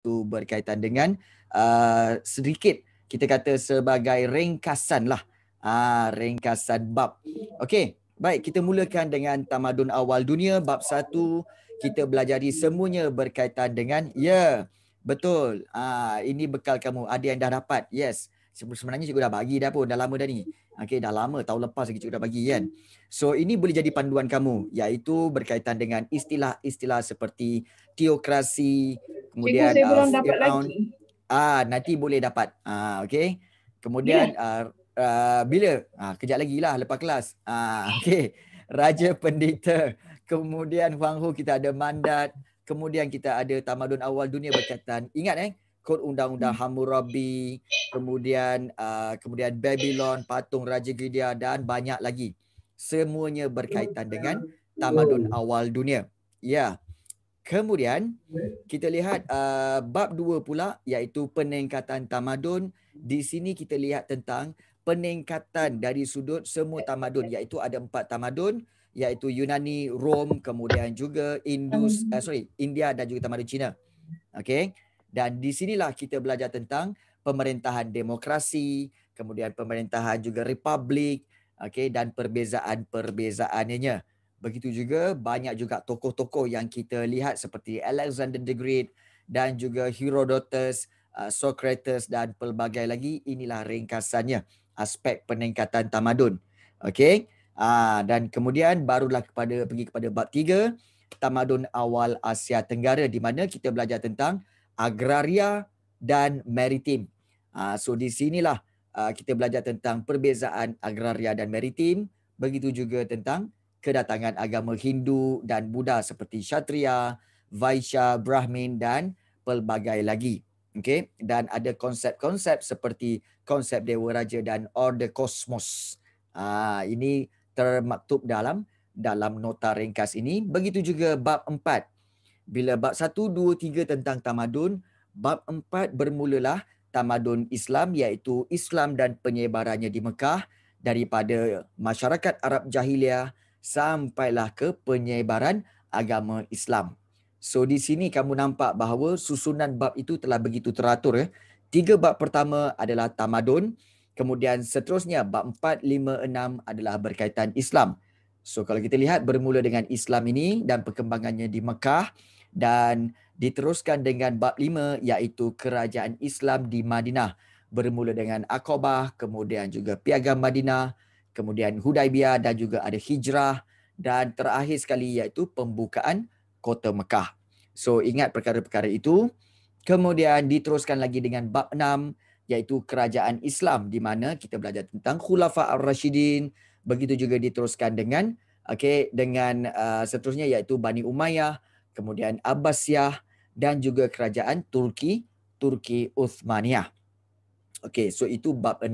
itu berkaitan dengan uh, sedikit kita kata sebagai ringkasan lah. Ah, ringkasan bab. Okey, baik kita mulakan dengan tamadun awal dunia bab satu. Kita belajar semuanya berkaitan dengan ya. Yeah, betul. Ah, ini bekal kamu. Ada yang dah dapat. Yes. Sebenarnya cikgu dah bagi dah pun. Dah lama dah ni. Okey, dah lama. Tahun lepas lagi cikgu dah bagi kan. So, ini boleh jadi panduan kamu. Iaitu berkaitan dengan istilah-istilah seperti teokrasi, kemudian Cikgu saya uh, dapat around, lagi. Ah, nanti boleh dapat. Ah, okay. Kemudian bila? Uh, uh, bila? Ah, kejap lagi lah lepas kelas. Ah, okay. Raja Pendeta. Kemudian Huang Hu kita ada mandat. Kemudian kita ada tamadun awal dunia berkaitan. Ingat eh, kod undang-undang hmm. Hammurabi, kemudian uh, kemudian Babylon, patung Raja Gidea dan banyak lagi. Semuanya berkaitan dengan tamadun awal dunia. Ya. Yeah. Kemudian kita lihat uh, bab dua pula iaitu peningkatan tamadun. Di sini kita lihat tentang peningkatan dari sudut semua tamadun iaitu ada empat tamadun iaitu Yunani, Rom, kemudian juga Indus, uh, sorry, India dan juga tamadun Cina. Okay, Dan di sinilah kita belajar tentang pemerintahan demokrasi, kemudian pemerintahan juga republik, Okay, dan perbezaan-perbezaannya. Begitu juga banyak juga tokoh-tokoh yang kita lihat seperti Alexander the Great dan juga Herodotus, uh, Socrates dan pelbagai lagi. Inilah ringkasannya aspek peningkatan tamadun. Okey. Uh, dan kemudian barulah kepada pergi kepada bab tiga, tamadun awal Asia Tenggara di mana kita belajar tentang agraria dan maritim. Uh, so di sinilah ah, kita belajar tentang perbezaan agraria dan maritim. Begitu juga tentang kedatangan agama Hindu dan Buddha seperti Kshatriya, Vaishya, Brahmin dan pelbagai lagi. Okey, dan ada konsep-konsep seperti konsep dewa raja dan order kosmos. Ah, ini termaktub dalam dalam nota ringkas ini. Begitu juga bab 4. Bila bab 1 2 3 tentang tamadun, bab 4 bermulalah tamadun Islam iaitu Islam dan penyebarannya di Mekah daripada masyarakat Arab jahiliah sampailah ke penyebaran agama Islam. So di sini kamu nampak bahawa susunan bab itu telah begitu teratur ya. Tiga bab pertama adalah tamadun, kemudian seterusnya bab 4 5 6 adalah berkaitan Islam. So kalau kita lihat bermula dengan Islam ini dan perkembangannya di Mekah dan diteruskan dengan bab 5 iaitu kerajaan Islam di Madinah bermula dengan Aqabah kemudian juga Piagam Madinah kemudian Hudaibiyah dan juga ada hijrah dan terakhir sekali iaitu pembukaan kota Mekah. So ingat perkara-perkara itu. Kemudian diteruskan lagi dengan bab 6 iaitu kerajaan Islam di mana kita belajar tentang Khulafa Ar-Rashidin. Begitu juga diteruskan dengan okey dengan uh, seterusnya iaitu Bani Umayyah, kemudian Abbasiyah dan juga kerajaan Turki, Turki Uthmaniyah. Okey, so itu bab 6.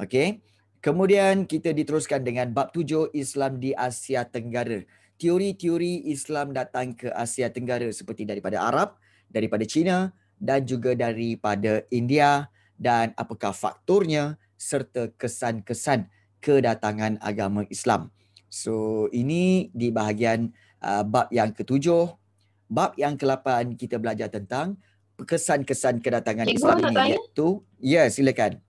Okey. Kemudian kita diteruskan dengan bab tujuh Islam di Asia Tenggara. Teori-teori Islam datang ke Asia Tenggara seperti daripada Arab, daripada China dan juga daripada India dan apakah faktornya serta kesan-kesan kedatangan agama Islam. So ini di bahagian uh, bab yang ketujuh. Bab yang kelapan kita belajar tentang kesan-kesan kedatangan Cikgu Islam ini. Tanya? Iaitu, ya silakan.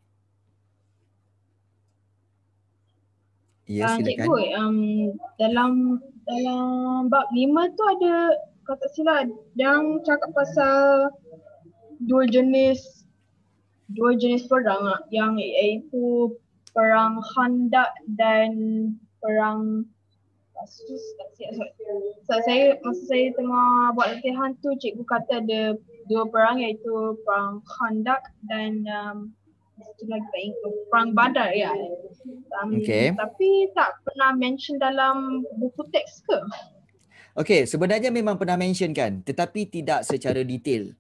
Ya, silakan. cikgu, um, dalam dalam bab lima tu ada, kalau tak silap, yang cakap pasal dua jenis dua jenis perang lah. yang iaitu perang handak dan perang so, saya masa saya tengah buat latihan tu cikgu kata ada dua perang iaitu perang handak dan um, satu lagi tak ingat perang badar ya um, okay. tapi tak pernah mention dalam buku teks ke Okey, sebenarnya memang pernah mention kan tetapi tidak secara detail.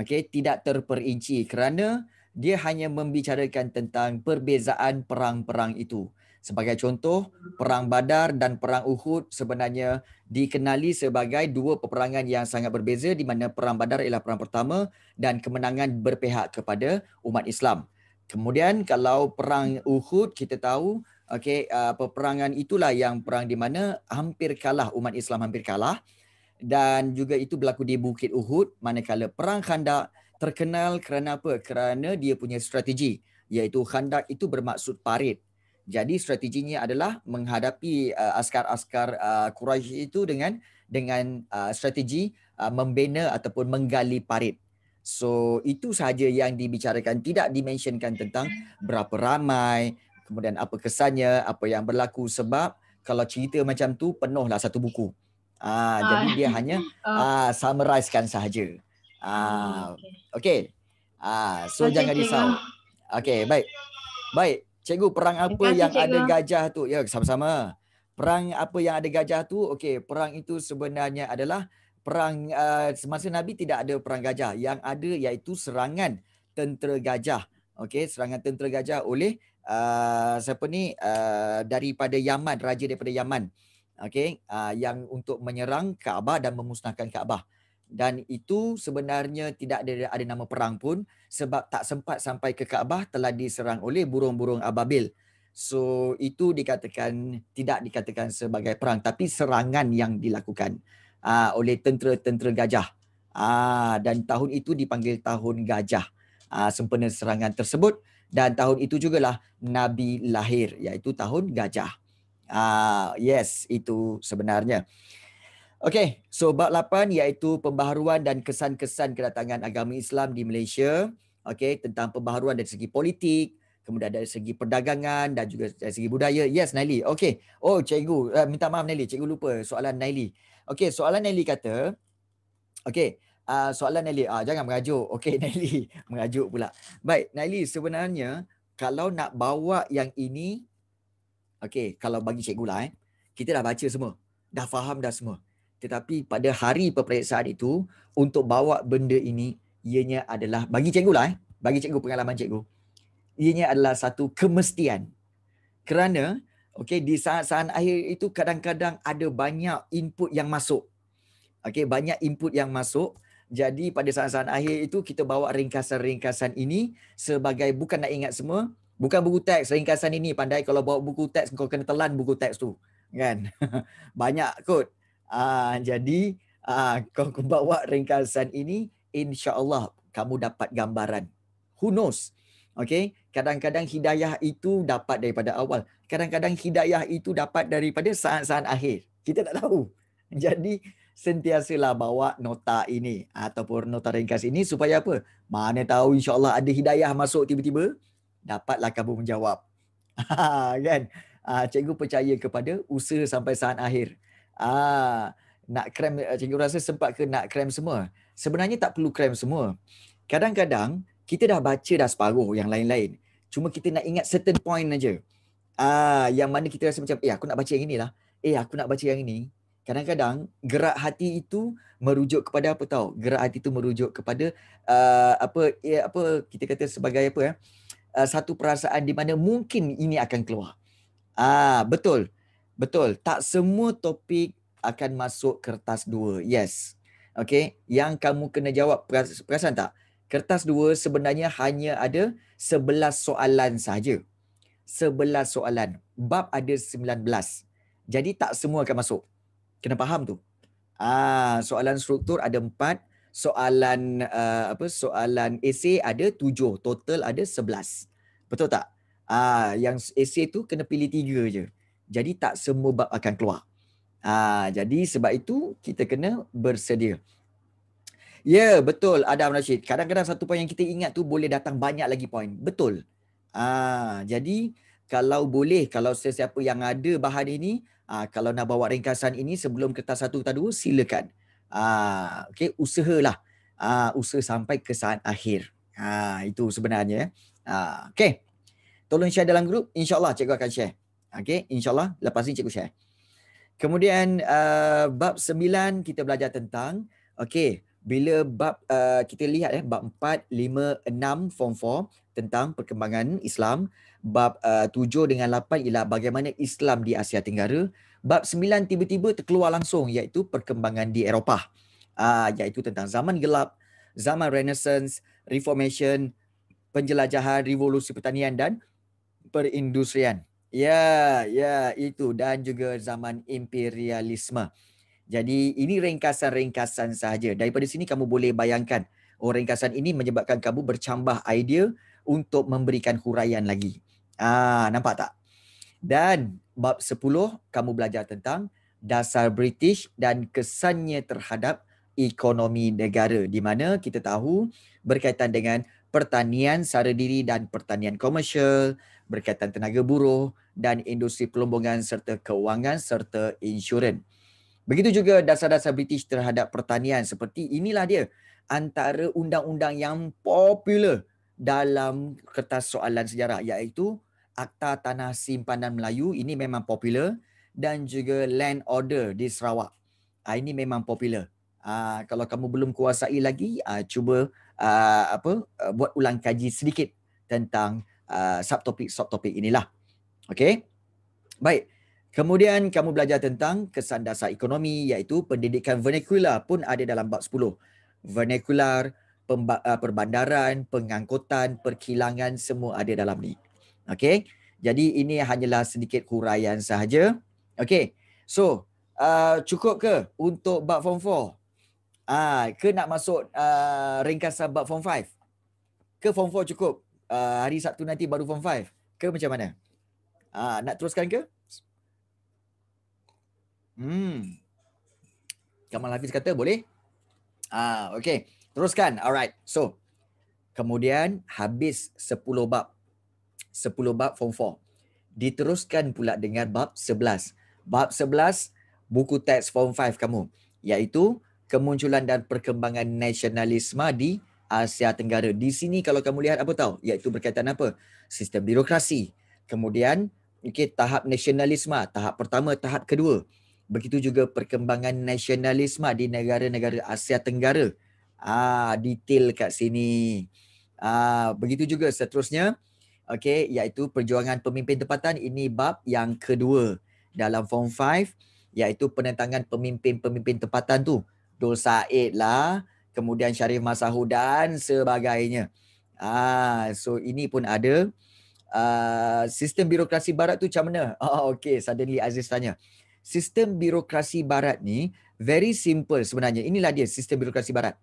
Okey, tidak terperinci kerana dia hanya membicarakan tentang perbezaan perang-perang itu. Sebagai contoh, Perang Badar dan Perang Uhud sebenarnya dikenali sebagai dua peperangan yang sangat berbeza di mana Perang Badar ialah perang pertama dan kemenangan berpihak kepada umat Islam. Kemudian kalau perang Uhud kita tahu okey uh, peperangan itulah yang perang di mana hampir kalah umat Islam hampir kalah dan juga itu berlaku di Bukit Uhud manakala perang Khandak terkenal kerana apa? Kerana dia punya strategi iaitu Khandak itu bermaksud parit. Jadi strateginya adalah menghadapi uh, askar-askar uh, Quraisy itu dengan dengan strategi uh, membina ataupun menggali parit. So itu sahaja yang dibicarakan tidak dimensionkan tentang berapa ramai kemudian apa kesannya apa yang berlaku sebab kalau cerita macam tu penuhlah satu buku. Ah uh, jadi dia hanya oh. ah uh, summarizekan sahaja. Ah uh, okey. Ah uh, so okay, jangan risau. Okey baik. Baik. Cikgu perang apa kasih, yang cikgu. ada gajah tu? Ya sama-sama. Perang apa yang ada gajah tu? Okey, perang itu sebenarnya adalah perang uh, semasa Nabi tidak ada perang gajah yang ada iaitu serangan tentera gajah okey serangan tentera gajah oleh uh, siapa ni uh, daripada Yaman raja daripada Yaman okey uh, yang untuk menyerang Kaabah dan memusnahkan Kaabah dan itu sebenarnya tidak ada ada nama perang pun sebab tak sempat sampai ke Kaabah telah diserang oleh burung-burung ababil so itu dikatakan tidak dikatakan sebagai perang tapi serangan yang dilakukan uh, oleh tentera-tentera gajah. Uh, dan tahun itu dipanggil tahun gajah uh, sempena serangan tersebut. Dan tahun itu jugalah Nabi lahir iaitu tahun gajah. Uh, yes, itu sebenarnya. okey so bab 8 iaitu pembaharuan dan kesan-kesan kedatangan agama Islam di Malaysia. okey tentang pembaharuan dari segi politik, kemudian dari segi perdagangan dan juga dari segi budaya. Yes, Naili. okey Oh, cikgu. Uh, minta maaf, Naili. Cikgu lupa soalan Naili. Okay, soalan Nelly kata, Okay, uh, ah, soalan Nelly, uh, jangan merajuk. Okay, Nelly, merajuk pula. Baik, Nelly, sebenarnya kalau nak bawa yang ini, okay. kalau bagi cikgu lah, eh, kita dah baca semua. Dah faham dah semua. Tetapi pada hari peperiksaan itu, untuk bawa benda ini, ianya adalah, bagi cikgu lah, eh, bagi cikgu pengalaman cikgu, ianya adalah satu kemestian. Kerana Okey, di saat-saat akhir itu kadang-kadang ada banyak input yang masuk. Okey, banyak input yang masuk. Jadi pada saat-saat akhir itu kita bawa ringkasan-ringkasan ini sebagai bukan nak ingat semua, bukan buku teks ringkasan ini pandai kalau bawa buku teks kau kena telan buku teks tu, kan? banyak kot. Uh, jadi uh, kau bawa ringkasan ini insya-Allah kamu dapat gambaran. Who knows? Okay, kadang-kadang hidayah itu dapat daripada awal. Kadang-kadang hidayah itu dapat daripada saat-saat akhir. Kita tak tahu. Jadi sentiasalah bawa nota ini ataupun nota ringkas ini supaya apa? Mana tahu insya-Allah ada hidayah masuk tiba-tiba, dapatlah kamu menjawab. kan? Ah cikgu percaya kepada usaha sampai saat akhir. Ah nak krem eh, cikgu rasa sempat ke nak krem semua? Sebenarnya tak perlu krem semua. Kadang-kadang kita dah baca dah separuh yang lain-lain. Cuma kita nak ingat certain point aja. Ah, yang mana kita rasa macam, eh aku nak baca yang inilah. Eh aku nak baca yang ini. Kadang-kadang gerak hati itu merujuk kepada apa tahu? Gerak hati itu merujuk kepada uh, apa ya, apa kita kata sebagai apa ya? Uh, satu perasaan di mana mungkin ini akan keluar. Ah, betul. Betul. Tak semua topik akan masuk kertas dua. Yes. Okay. Yang kamu kena jawab perasaan tak? Kertas dua sebenarnya hanya ada sebelas soalan sahaja. Sebelas soalan. Bab ada sembilan belas. Jadi tak semua akan masuk. Kena faham tu. Ah, soalan struktur ada empat. soalan uh, apa soalan esei ada tujuh. total ada sebelas. Betul tak? Ah, yang esei tu kena pilih tiga je. Jadi tak semua bab akan keluar. Ah, jadi sebab itu kita kena bersedia. Ya, yeah, betul Adam Rashid. Kadang-kadang satu poin yang kita ingat tu boleh datang banyak lagi poin. Betul. Ah, jadi kalau boleh kalau sesiapa yang ada bahan ini, ah kalau nak bawa ringkasan ini sebelum kertas satu kertas dua silakan. Ah, okey, usahalah. Ah, usaha sampai ke saat akhir. Ah, itu sebenarnya. Eh. Ah, okay. Tolong share dalam grup, insyaallah allah cikgu akan share. Okey, insya lepas ni cikgu share. Kemudian uh, bab 9 kita belajar tentang okay bila bab uh, kita lihat eh bab 4 5 6 form 4 tentang perkembangan Islam bab uh, 7 dengan 8 ialah bagaimana Islam di Asia Tenggara bab 9 tiba-tiba terkeluar langsung iaitu perkembangan di Eropah uh, iaitu tentang zaman gelap zaman renaissance reformation penjelajahan revolusi pertanian dan perindustrian ya yeah, ya yeah, itu dan juga zaman imperialisme jadi ini ringkasan-ringkasan sahaja. Daripada sini kamu boleh bayangkan oh ringkasan ini menyebabkan kamu bercambah idea untuk memberikan huraian lagi. Ah nampak tak? Dan bab 10 kamu belajar tentang dasar British dan kesannya terhadap ekonomi negara di mana kita tahu berkaitan dengan pertanian sara diri dan pertanian komersial, berkaitan tenaga buruh dan industri pelombongan serta kewangan serta insurans. Begitu juga dasar-dasar British terhadap pertanian seperti inilah dia antara undang-undang yang popular dalam kertas soalan sejarah iaitu Akta Tanah Simpanan Melayu ini memang popular dan juga Land Order di Sarawak. Ah, ini memang popular. Ah, kalau kamu belum kuasai lagi ah, cuba apa buat ulang kaji sedikit tentang subtopik-subtopik inilah. okay Baik. Kemudian kamu belajar tentang kesan dasar ekonomi iaitu pendidikan vernacular pun ada dalam bab 10. Vernacular, eh, perbandaran, pengangkutan, perkilangan semua ada dalam ni. Okey. Jadi ini hanyalah sedikit huraian sahaja. Okey. So, uh, cukup ke untuk bab form 4? Ah, ke nak masuk uh, ringkasan bab form 5? Ke form 4 cukup? Uh, hari Sabtu nanti baru form 5. Ke macam mana? Ah, uh, nak teruskan ke? Hmm. Kamal Hafiz kata boleh. Ah, okey. Teruskan. Alright. So, kemudian habis 10 bab. 10 bab form 4. Diteruskan pula dengan bab 11. Bab 11 buku teks form 5 kamu, iaitu kemunculan dan perkembangan nasionalisme di Asia Tenggara. Di sini kalau kamu lihat apa tahu? Iaitu berkaitan apa? Sistem birokrasi. Kemudian okay, tahap nasionalisme, tahap pertama, tahap kedua begitu juga perkembangan nasionalisme di negara-negara Asia Tenggara. Ah detail kat sini. Ah begitu juga seterusnya. Okey, iaitu perjuangan pemimpin tempatan ini bab yang kedua dalam form 5 iaitu penentangan pemimpin-pemimpin tempatan tu. Dul Said lah, kemudian Syarif Masahu dan sebagainya. Ah so ini pun ada Uh, sistem birokrasi barat tu macam mana? Oh, okay, suddenly Aziz tanya sistem birokrasi barat ni very simple sebenarnya. Inilah dia sistem birokrasi barat.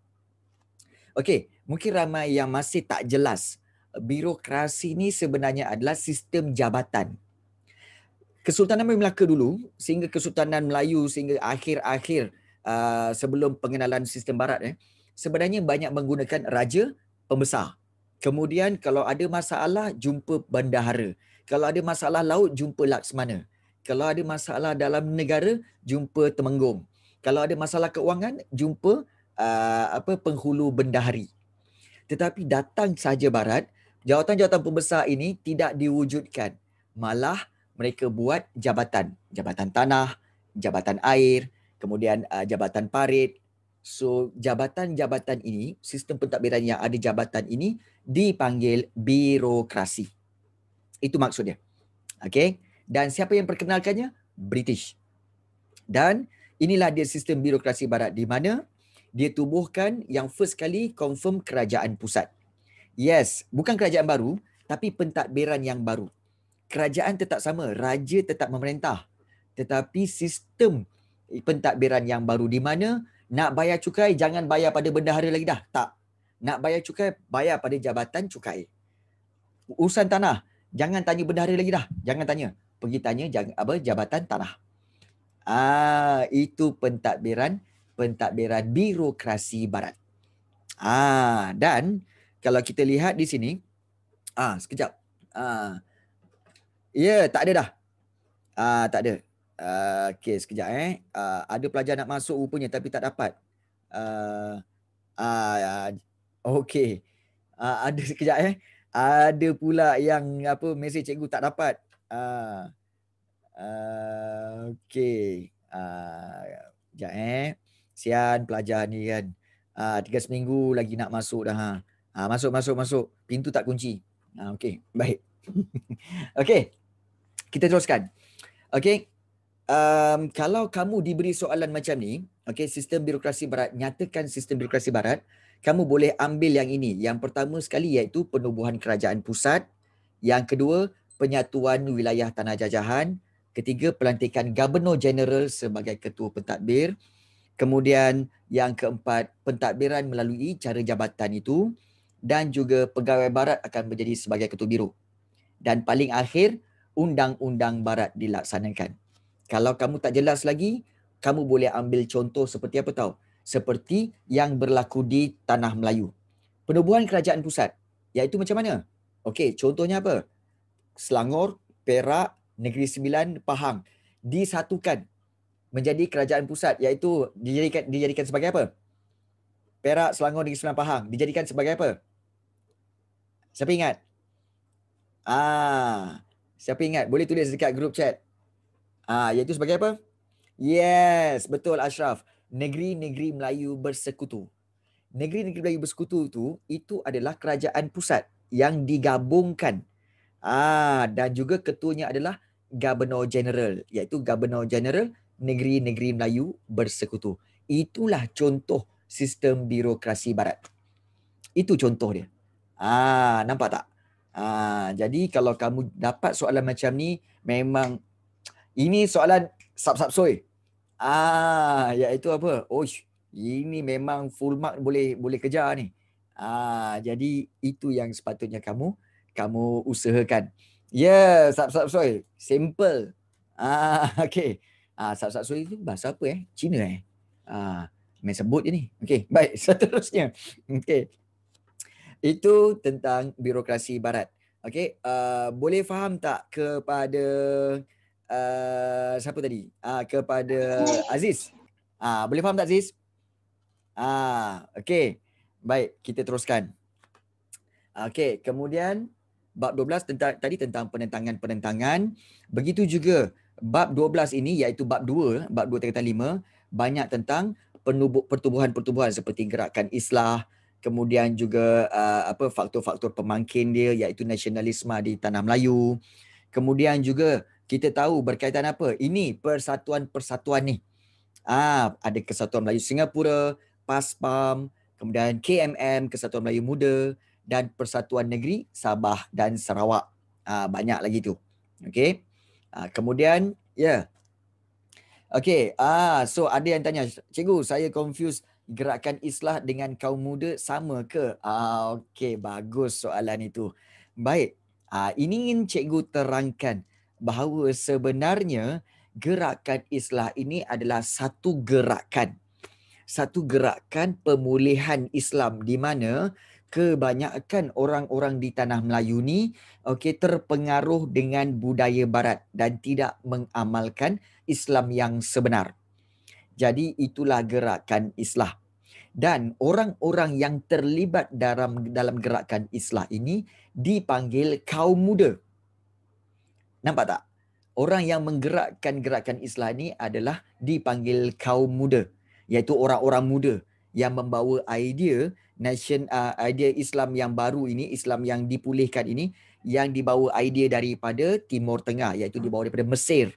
Okey, mungkin ramai yang masih tak jelas. Birokrasi ni sebenarnya adalah sistem jabatan. Kesultanan Melaka dulu sehingga Kesultanan Melayu sehingga akhir-akhir uh, sebelum pengenalan sistem barat eh sebenarnya banyak menggunakan raja pembesar. Kemudian kalau ada masalah jumpa bendahara. Kalau ada masalah laut jumpa laksamana. Kalau ada masalah dalam negara, jumpa temenggung. Kalau ada masalah keuangan, jumpa uh, apa penghulu bendahari. Tetapi datang saja barat, jawatan-jawatan pembesar ini tidak diwujudkan. Malah mereka buat jabatan. Jabatan tanah, jabatan air, kemudian uh, jabatan parit. So jabatan-jabatan ini, sistem pentadbiran yang ada jabatan ini dipanggil birokrasi. Itu maksudnya. Okay dan siapa yang perkenalkannya British dan inilah dia sistem birokrasi barat di mana dia tubuhkan yang first kali confirm kerajaan pusat yes bukan kerajaan baru tapi pentadbiran yang baru kerajaan tetap sama raja tetap memerintah tetapi sistem pentadbiran yang baru di mana nak bayar cukai jangan bayar pada bendahara lagi dah tak nak bayar cukai bayar pada jabatan cukai urusan tanah jangan tanya bendahara lagi dah jangan tanya pergi tanya apa jabatan tanah. Ah itu pentadbiran pentadbiran birokrasi barat. Ah dan kalau kita lihat di sini ah sekejap. Ah ya yeah, tak ada dah. Ah tak ada. Ah okey sekejap eh. Ah ada pelajar nak masuk rupanya tapi tak dapat. Ah ah okey. Ah ada sekejap eh. Ada pula yang apa mesej cikgu tak dapat. Ah. Uh, okay. Ah. Uh, ah, Sekejap eh. Sian pelajar ni kan. Ah, tiga seminggu lagi nak masuk dah. Ha. Ah, masuk, masuk, masuk. Pintu tak kunci. Ah, okay, baik. okay. Kita teruskan. Okay. Um, kalau kamu diberi soalan macam ni, okay, sistem birokrasi barat, nyatakan sistem birokrasi barat, kamu boleh ambil yang ini. Yang pertama sekali iaitu penubuhan kerajaan pusat. Yang kedua, penyatuan wilayah tanah jajahan, ketiga pelantikan Gubernur General sebagai ketua pentadbir, kemudian yang keempat pentadbiran melalui cara jabatan itu dan juga pegawai barat akan menjadi sebagai ketua biru Dan paling akhir, undang-undang barat dilaksanakan. Kalau kamu tak jelas lagi, kamu boleh ambil contoh seperti apa tahu? Seperti yang berlaku di tanah Melayu. Penubuhan kerajaan pusat, iaitu macam mana? Okey, contohnya apa? Selangor, Perak, Negeri Sembilan, Pahang disatukan menjadi kerajaan pusat iaitu dijadikan dijadikan sebagai apa? Perak, Selangor, Negeri Sembilan, Pahang dijadikan sebagai apa? Siapa ingat? Ah, siapa ingat? Boleh tulis dekat group chat. Ah, iaitu sebagai apa? Yes, betul Ashraf. Negeri-negeri Melayu bersekutu. Negeri-negeri Melayu bersekutu itu itu adalah kerajaan pusat yang digabungkan Ah dan juga ketuanya adalah Governor General iaitu Governor General negeri-negeri Melayu bersekutu. Itulah contoh sistem birokrasi barat. Itu contoh dia. Ah nampak tak? Ah jadi kalau kamu dapat soalan macam ni memang ini soalan sap-sap soi. Ah iaitu apa? Oish, ini memang full mark boleh boleh kejar ni. Ah jadi itu yang sepatutnya kamu kamu usahakan. Yeah, sap sap soy. Simple. Ah, okay. Ah, sap sap soy itu bahasa apa eh? Cina eh? Ah, main sebut je ni. Okay, baik. Seterusnya. Okay. Itu tentang birokrasi barat. Okay, uh, ah, boleh faham tak kepada uh, siapa tadi? Ah, uh, kepada Aziz. Ah, uh, boleh faham tak Aziz? Ah, okay. Baik, kita teruskan. Okay, kemudian bab 12 tentang tadi tentang penentangan-penentangan begitu juga bab 12 ini iaitu bab 2 bab 2 tingkatan 5 banyak tentang pertumbuhan-pertumbuhan seperti gerakan islah kemudian juga uh, apa faktor-faktor pemangkin dia iaitu nasionalisme di tanah Melayu kemudian juga kita tahu berkaitan apa ini persatuan-persatuan ni ah ada kesatuan Melayu Singapura PASPAM kemudian KMM kesatuan Melayu Muda dan Persatuan Negeri Sabah dan Sarawak. Uh, banyak lagi tu. Okey. Uh, kemudian, ya. Yeah. Okey, ah so ada yang tanya, cikgu, saya confuse gerakan islah dengan kaum muda sama ke? Ah okey, bagus soalan itu. Baik. Ah ini ingin cikgu terangkan bahawa sebenarnya gerakan islah ini adalah satu gerakan. Satu gerakan pemulihan Islam di mana kebanyakan orang-orang di tanah Melayu ni okey terpengaruh dengan budaya barat dan tidak mengamalkan Islam yang sebenar. Jadi itulah gerakan Islam. Dan orang-orang yang terlibat dalam dalam gerakan Islam ini dipanggil kaum muda. Nampak tak? Orang yang menggerakkan gerakan Islam ini adalah dipanggil kaum muda, iaitu orang-orang muda yang membawa idea nation uh, idea Islam yang baru ini Islam yang dipulihkan ini yang dibawa idea daripada Timur Tengah iaitu dibawa daripada Mesir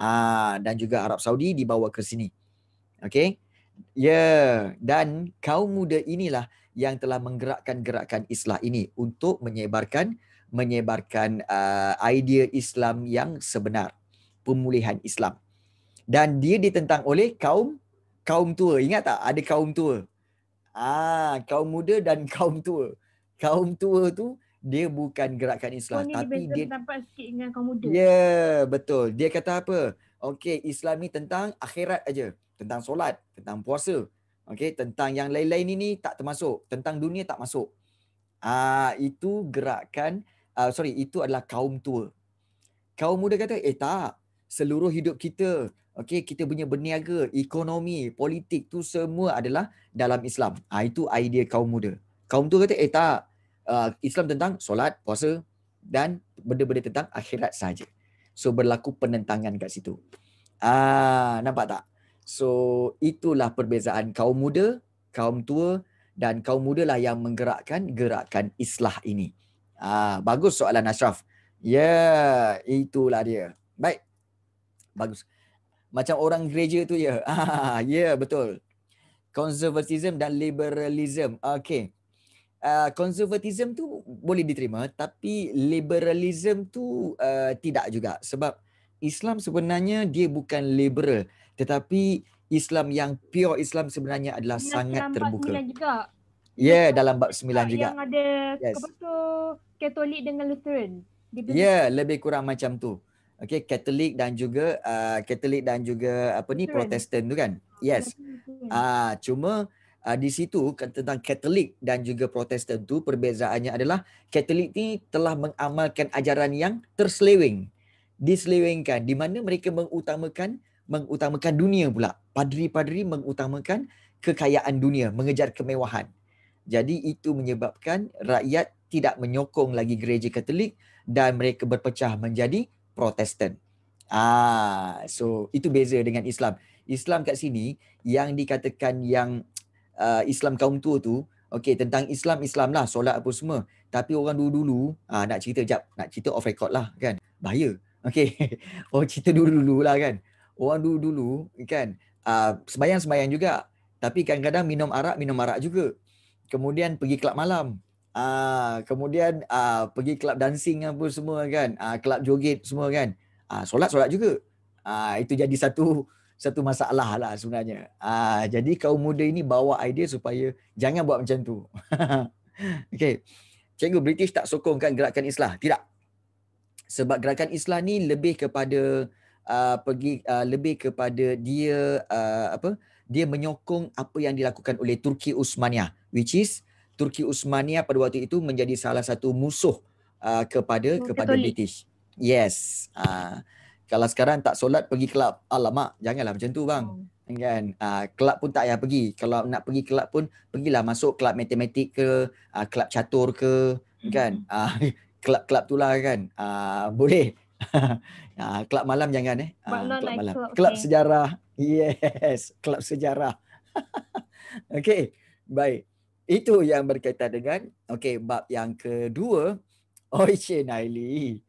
uh, dan juga Arab Saudi dibawa ke sini. Okey. Ya yeah. dan kaum muda inilah yang telah menggerakkan gerakan Islam ini untuk menyebarkan menyebarkan uh, idea Islam yang sebenar pemulihan Islam. Dan dia ditentang oleh kaum kaum tua. Ingat tak ada kaum tua? Ah, kaum muda dan kaum tua. Kaum tua tu dia bukan gerakan Islam kaum oh, tapi dia nampak sikit dengan kaum muda. Ya, yeah, betul. Dia kata apa? Okey, Islam ni tentang akhirat aja, tentang solat, tentang puasa. Okey, tentang yang lain-lain ini tak termasuk, tentang dunia tak masuk. Ah, itu gerakan uh, sorry, itu adalah kaum tua. Kaum muda kata, "Eh, tak. Seluruh hidup kita okay, kita punya berniaga, ekonomi, politik tu semua adalah dalam Islam. Ha, itu idea kaum muda. Kaum tua kata, eh tak, uh, Islam tentang solat, puasa dan benda-benda tentang akhirat saja. So berlaku penentangan kat situ. Ah, uh, nampak tak? So itulah perbezaan kaum muda, kaum tua dan kaum muda lah yang menggerakkan gerakan islah ini. Ah, uh, bagus soalan Ashraf. Ya, yeah, itulah dia. Baik. Bagus macam orang gereja tu ya. Ha, ya betul. Conservatism dan liberalism. Okey. Ah, conservatism tu boleh diterima tapi liberalism tu uh, tidak juga sebab Islam sebenarnya dia bukan liberal tetapi Islam yang pure Islam sebenarnya adalah dalam sangat dalam terbuka. Ya juga. Ya yeah, dalam bab 9 juga. Yang ada yes. kebetul Katolik dengan Lutheran. Ya yeah, lebih kurang macam tu. Okay, katolik dan juga uh, katolik dan juga apa ni protestan tu kan yes ah uh, cuma uh, di situ tentang katolik dan juga protestan tu perbezaannya adalah katolik ni telah mengamalkan ajaran yang terselewing diselewengkan di mana mereka mengutamakan mengutamakan dunia pula padri-padri mengutamakan kekayaan dunia mengejar kemewahan jadi itu menyebabkan rakyat tidak menyokong lagi gereja katolik dan mereka berpecah menjadi Protestant. Ah, so itu beza dengan Islam. Islam kat sini yang dikatakan yang uh, Islam kaum tua tu, okay tentang Islam Islam lah, solat apa semua. Tapi orang dulu-dulu uh, nak cerita jap, nak cerita off record lah kan. Bahaya. Okay. oh cerita dulu-dulu lah kan. Orang dulu-dulu kan uh, ah, sembayang-sembayang juga. Tapi kadang-kadang minum arak, minum arak juga. Kemudian pergi kelab malam. Ah, kemudian ah, pergi kelab dancing apa semua kan. Ah, kelab joget semua kan. Ah, solat-solat juga. Ah, itu jadi satu satu masalah lah sebenarnya. Ah, jadi kaum muda ini bawa idea supaya jangan buat macam tu. okay. Cikgu British tak sokongkan gerakan Islam Tidak. Sebab gerakan Islam ni lebih kepada uh, pergi uh, lebih kepada dia uh, apa dia menyokong apa yang dilakukan oleh Turki Usmania which is uh, Turki Utsmaniyah pada waktu itu menjadi salah satu musuh uh, kepada Mungkin kepada tolik. British. Yes. Uh, kalau sekarang tak solat pergi kelab. Alamak, janganlah macam tu bang. Hmm. Kan? Uh, kelab pun tak payah pergi. Kalau nak pergi kelab pun pergilah masuk kelab matematik ke, uh, kelab catur ke, hmm. kan? Uh, kelab-kelab tu lah kan. Uh, boleh. uh, kelab malam jangan eh. Uh, kelab malam. Okay. Kelab sejarah. Yes, kelab sejarah. okay, baik. Itu yang berkaitan dengan okey bab yang kedua Oishi Naily.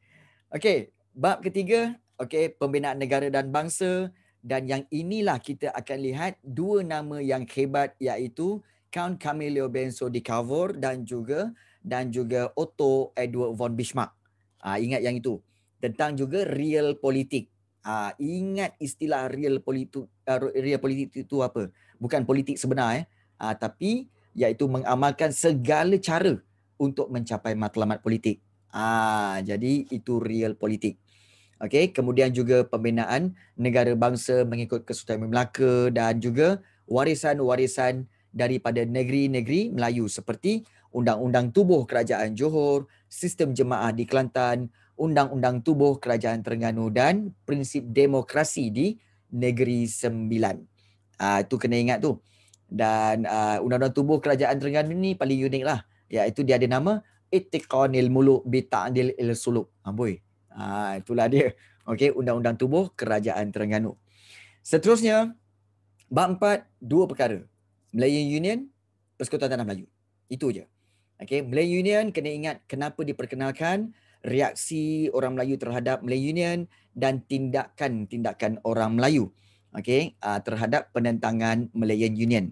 Okey, bab ketiga okey pembinaan negara dan bangsa dan yang inilah kita akan lihat dua nama yang hebat iaitu Count Camillo Benso di Cavour dan juga dan juga Otto Edward von Bismarck. Ah ha, ingat yang itu tentang juga real politik. Ah ha, ingat istilah real politik ah, real politik itu apa? Bukan politik sebenar eh. ha, tapi iaitu mengamalkan segala cara untuk mencapai matlamat politik. Ah, jadi itu real politik. Okey, kemudian juga pembinaan negara bangsa mengikut Kesultanan Melaka dan juga warisan-warisan daripada negeri-negeri Melayu seperti Undang-Undang Tubuh Kerajaan Johor, Sistem Jemaah di Kelantan, Undang-Undang Tubuh Kerajaan Terengganu dan Prinsip Demokrasi di Negeri Sembilan. Ah, itu kena ingat tu dan uh, undang-undang tubuh kerajaan Terengganu ni paling unik lah iaitu dia ada nama Itiqanil Muluk bi il Suluk. Amboi. Ah, ha, ah, itulah dia. Okey, undang-undang tubuh kerajaan Terengganu. Seterusnya bab empat dua perkara. Melayu Union Persekutuan Tanah Melayu. Itu je. Okey, Melayu Union kena ingat kenapa diperkenalkan reaksi orang Melayu terhadap Melayu Union dan tindakan-tindakan orang Melayu okay, ah, terhadap penentangan Melayu Union.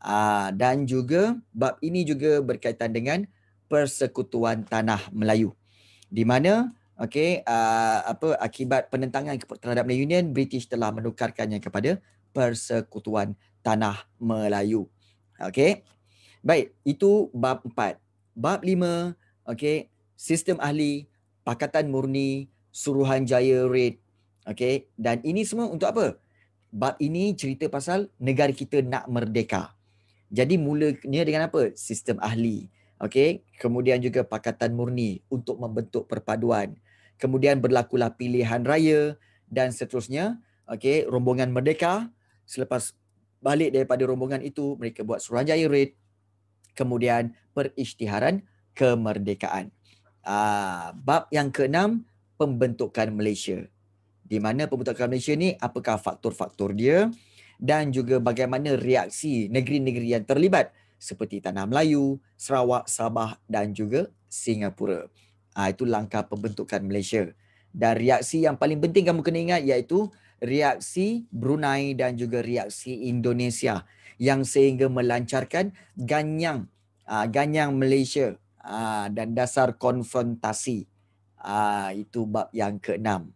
Aa, ah, dan juga bab ini juga berkaitan dengan persekutuan tanah Melayu. Di mana okey ah, apa akibat penentangan terhadap Melayu Union British telah menukarkannya kepada persekutuan tanah Melayu. Okey. Baik, itu bab 4. Bab 5 okey sistem ahli pakatan murni suruhan jaya Raid. Okey, dan ini semua untuk apa? Bab ini cerita pasal negara kita nak merdeka. Jadi mulanya dengan apa? Sistem ahli. Okey, kemudian juga pakatan murni untuk membentuk perpaduan. Kemudian berlakulah pilihan raya dan seterusnya. Okey, rombongan merdeka selepas balik daripada rombongan itu mereka buat Suruhanjaya Raid. Kemudian perisytiharan kemerdekaan. Ah, bab yang keenam pembentukan Malaysia. Di mana pembentukan Malaysia ni apakah faktor-faktor dia? dan juga bagaimana reaksi negeri-negeri yang terlibat seperti Tanah Melayu, Sarawak, Sabah dan juga Singapura. Ha, itu langkah pembentukan Malaysia. Dan reaksi yang paling penting kamu kena ingat iaitu reaksi Brunei dan juga reaksi Indonesia yang sehingga melancarkan ganyang uh, ganyang Malaysia uh, dan dasar konfrontasi uh, itu bab yang keenam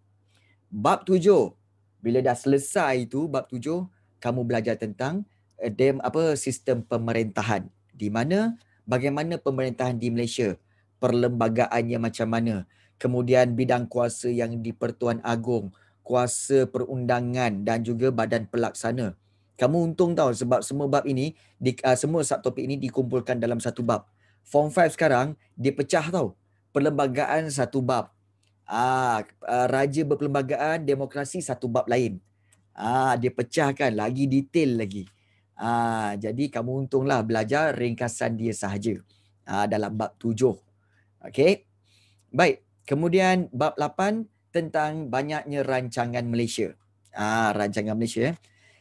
bab tujuh bila dah selesai itu bab tujuh kamu belajar tentang eh, dem apa sistem pemerintahan di mana bagaimana pemerintahan di Malaysia perlembagaannya macam mana kemudian bidang kuasa yang di Pertuan Agong kuasa perundangan dan juga badan pelaksana kamu untung tahu sebab semua bab ini di, uh, semua subtopik ini dikumpulkan dalam satu bab form 5 sekarang dipecah tahu perlembagaan satu bab ah, ah raja berperlembagaan demokrasi satu bab lain Ah, dia pecahkan lagi detail lagi. Ah, jadi kamu untunglah belajar ringkasan dia sahaja ah, dalam bab tujuh. Okey. Baik. Kemudian bab lapan tentang banyaknya rancangan Malaysia. Ah, rancangan Malaysia. Eh.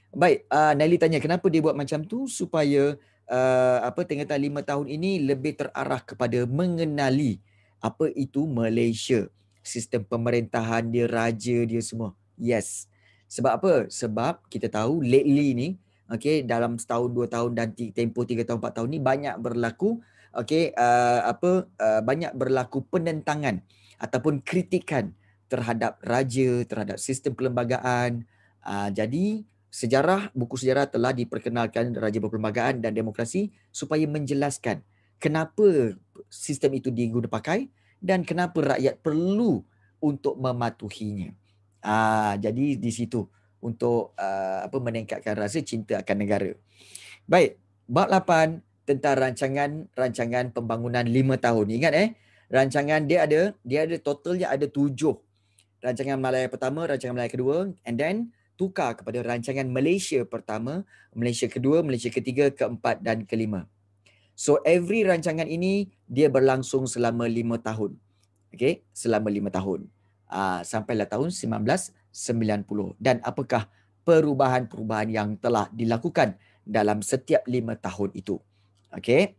Baik. Ah, Nelly tanya kenapa dia buat macam tu supaya ah, apa tingkatan lima tahun ini lebih terarah kepada mengenali apa itu Malaysia. Sistem pemerintahan dia, raja dia semua. Yes. Sebab apa? Sebab kita tahu lately ni, okay, dalam setahun, dua tahun dan tempoh tiga tahun, empat tahun ni banyak berlaku, okay, uh, apa, uh, banyak berlaku penentangan ataupun kritikan terhadap raja, terhadap sistem perlembagaan. Uh, jadi sejarah, buku sejarah telah diperkenalkan raja perlembagaan dan demokrasi supaya menjelaskan kenapa sistem itu digunakan pakai dan kenapa rakyat perlu untuk mematuhinya. Ah jadi di situ untuk uh, apa meningkatkan rasa cinta akan negara. Baik, bab 8 tentang rancangan rancangan pembangunan 5 tahun. Ingat eh, rancangan dia ada dia ada totalnya ada 7. Rancangan Malaya pertama, rancangan Malaya kedua and then tukar kepada rancangan Malaysia pertama, Malaysia kedua, Malaysia ketiga, keempat dan kelima. So every rancangan ini dia berlangsung selama 5 tahun. Okay, selama 5 tahun. Sampai ah, sampailah tahun 1990 dan apakah perubahan-perubahan yang telah dilakukan dalam setiap lima tahun itu. Okey.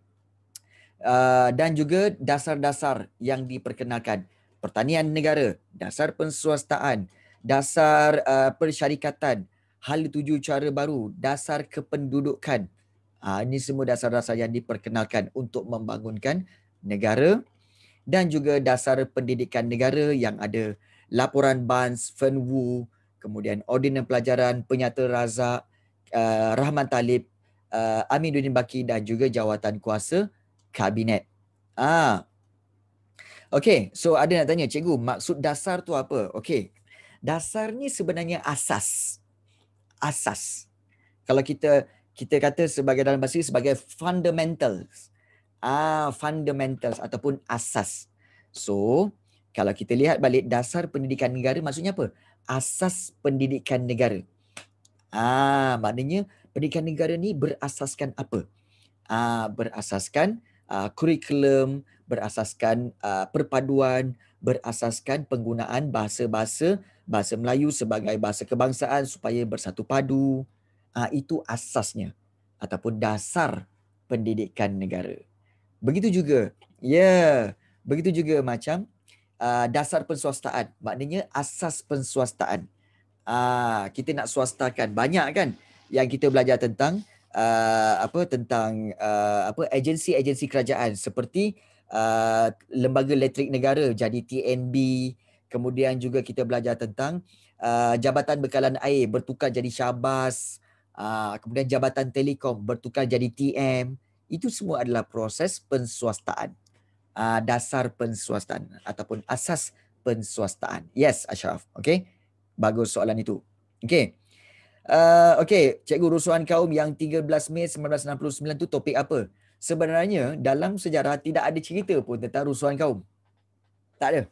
Uh, dan juga dasar-dasar yang diperkenalkan pertanian negara, dasar penswastaan, dasar uh, persyarikatan, hal tuju cara baru, dasar kependudukan. Uh, ini semua dasar-dasar yang diperkenalkan untuk membangunkan negara dan juga dasar pendidikan negara yang ada laporan Bans, Wu kemudian Ordinan Pelajaran, Penyata Razak, uh, Rahman Talib, uh, Aminuddin Baki dan juga jawatan kuasa Kabinet. Ah. Okay, so ada nak tanya, cikgu, maksud dasar tu apa? Okay, dasar ni sebenarnya asas. Asas. Kalau kita kita kata sebagai dalam bahasa sebagai fundamentals uh, fundamentals ataupun asas. So, kalau kita lihat balik dasar pendidikan negara maksudnya apa? Asas pendidikan negara. Ah, uh, maknanya pendidikan negara ni berasaskan apa? Ah, uh, berasaskan uh, kurikulum, berasaskan uh, perpaduan, berasaskan penggunaan bahasa-bahasa bahasa Melayu sebagai bahasa kebangsaan supaya bersatu padu. Uh, itu asasnya ataupun dasar pendidikan negara. Begitu juga, ya, yeah. begitu juga macam uh, dasar pensuastaan. Maknanya asas pensuastaan. Uh, ah, kita nak swastakan banyak kan yang kita belajar tentang uh, apa tentang uh, apa agensi-agensi kerajaan seperti uh, lembaga elektrik negara jadi TNB kemudian juga kita belajar tentang uh, jabatan bekalan air bertukar jadi Syabas uh, kemudian jabatan telekom bertukar jadi TM itu semua adalah proses penswastaan. Uh, dasar penswastaan ataupun asas penswastaan. Yes, Ashraf. Okay. Bagus soalan itu. Okay. Uh, ah, okay, Cikgu Rusuhan Kaum yang 13 Mei 1969 tu topik apa? Sebenarnya dalam sejarah tidak ada cerita pun tentang Rusuhan Kaum. Tak ada.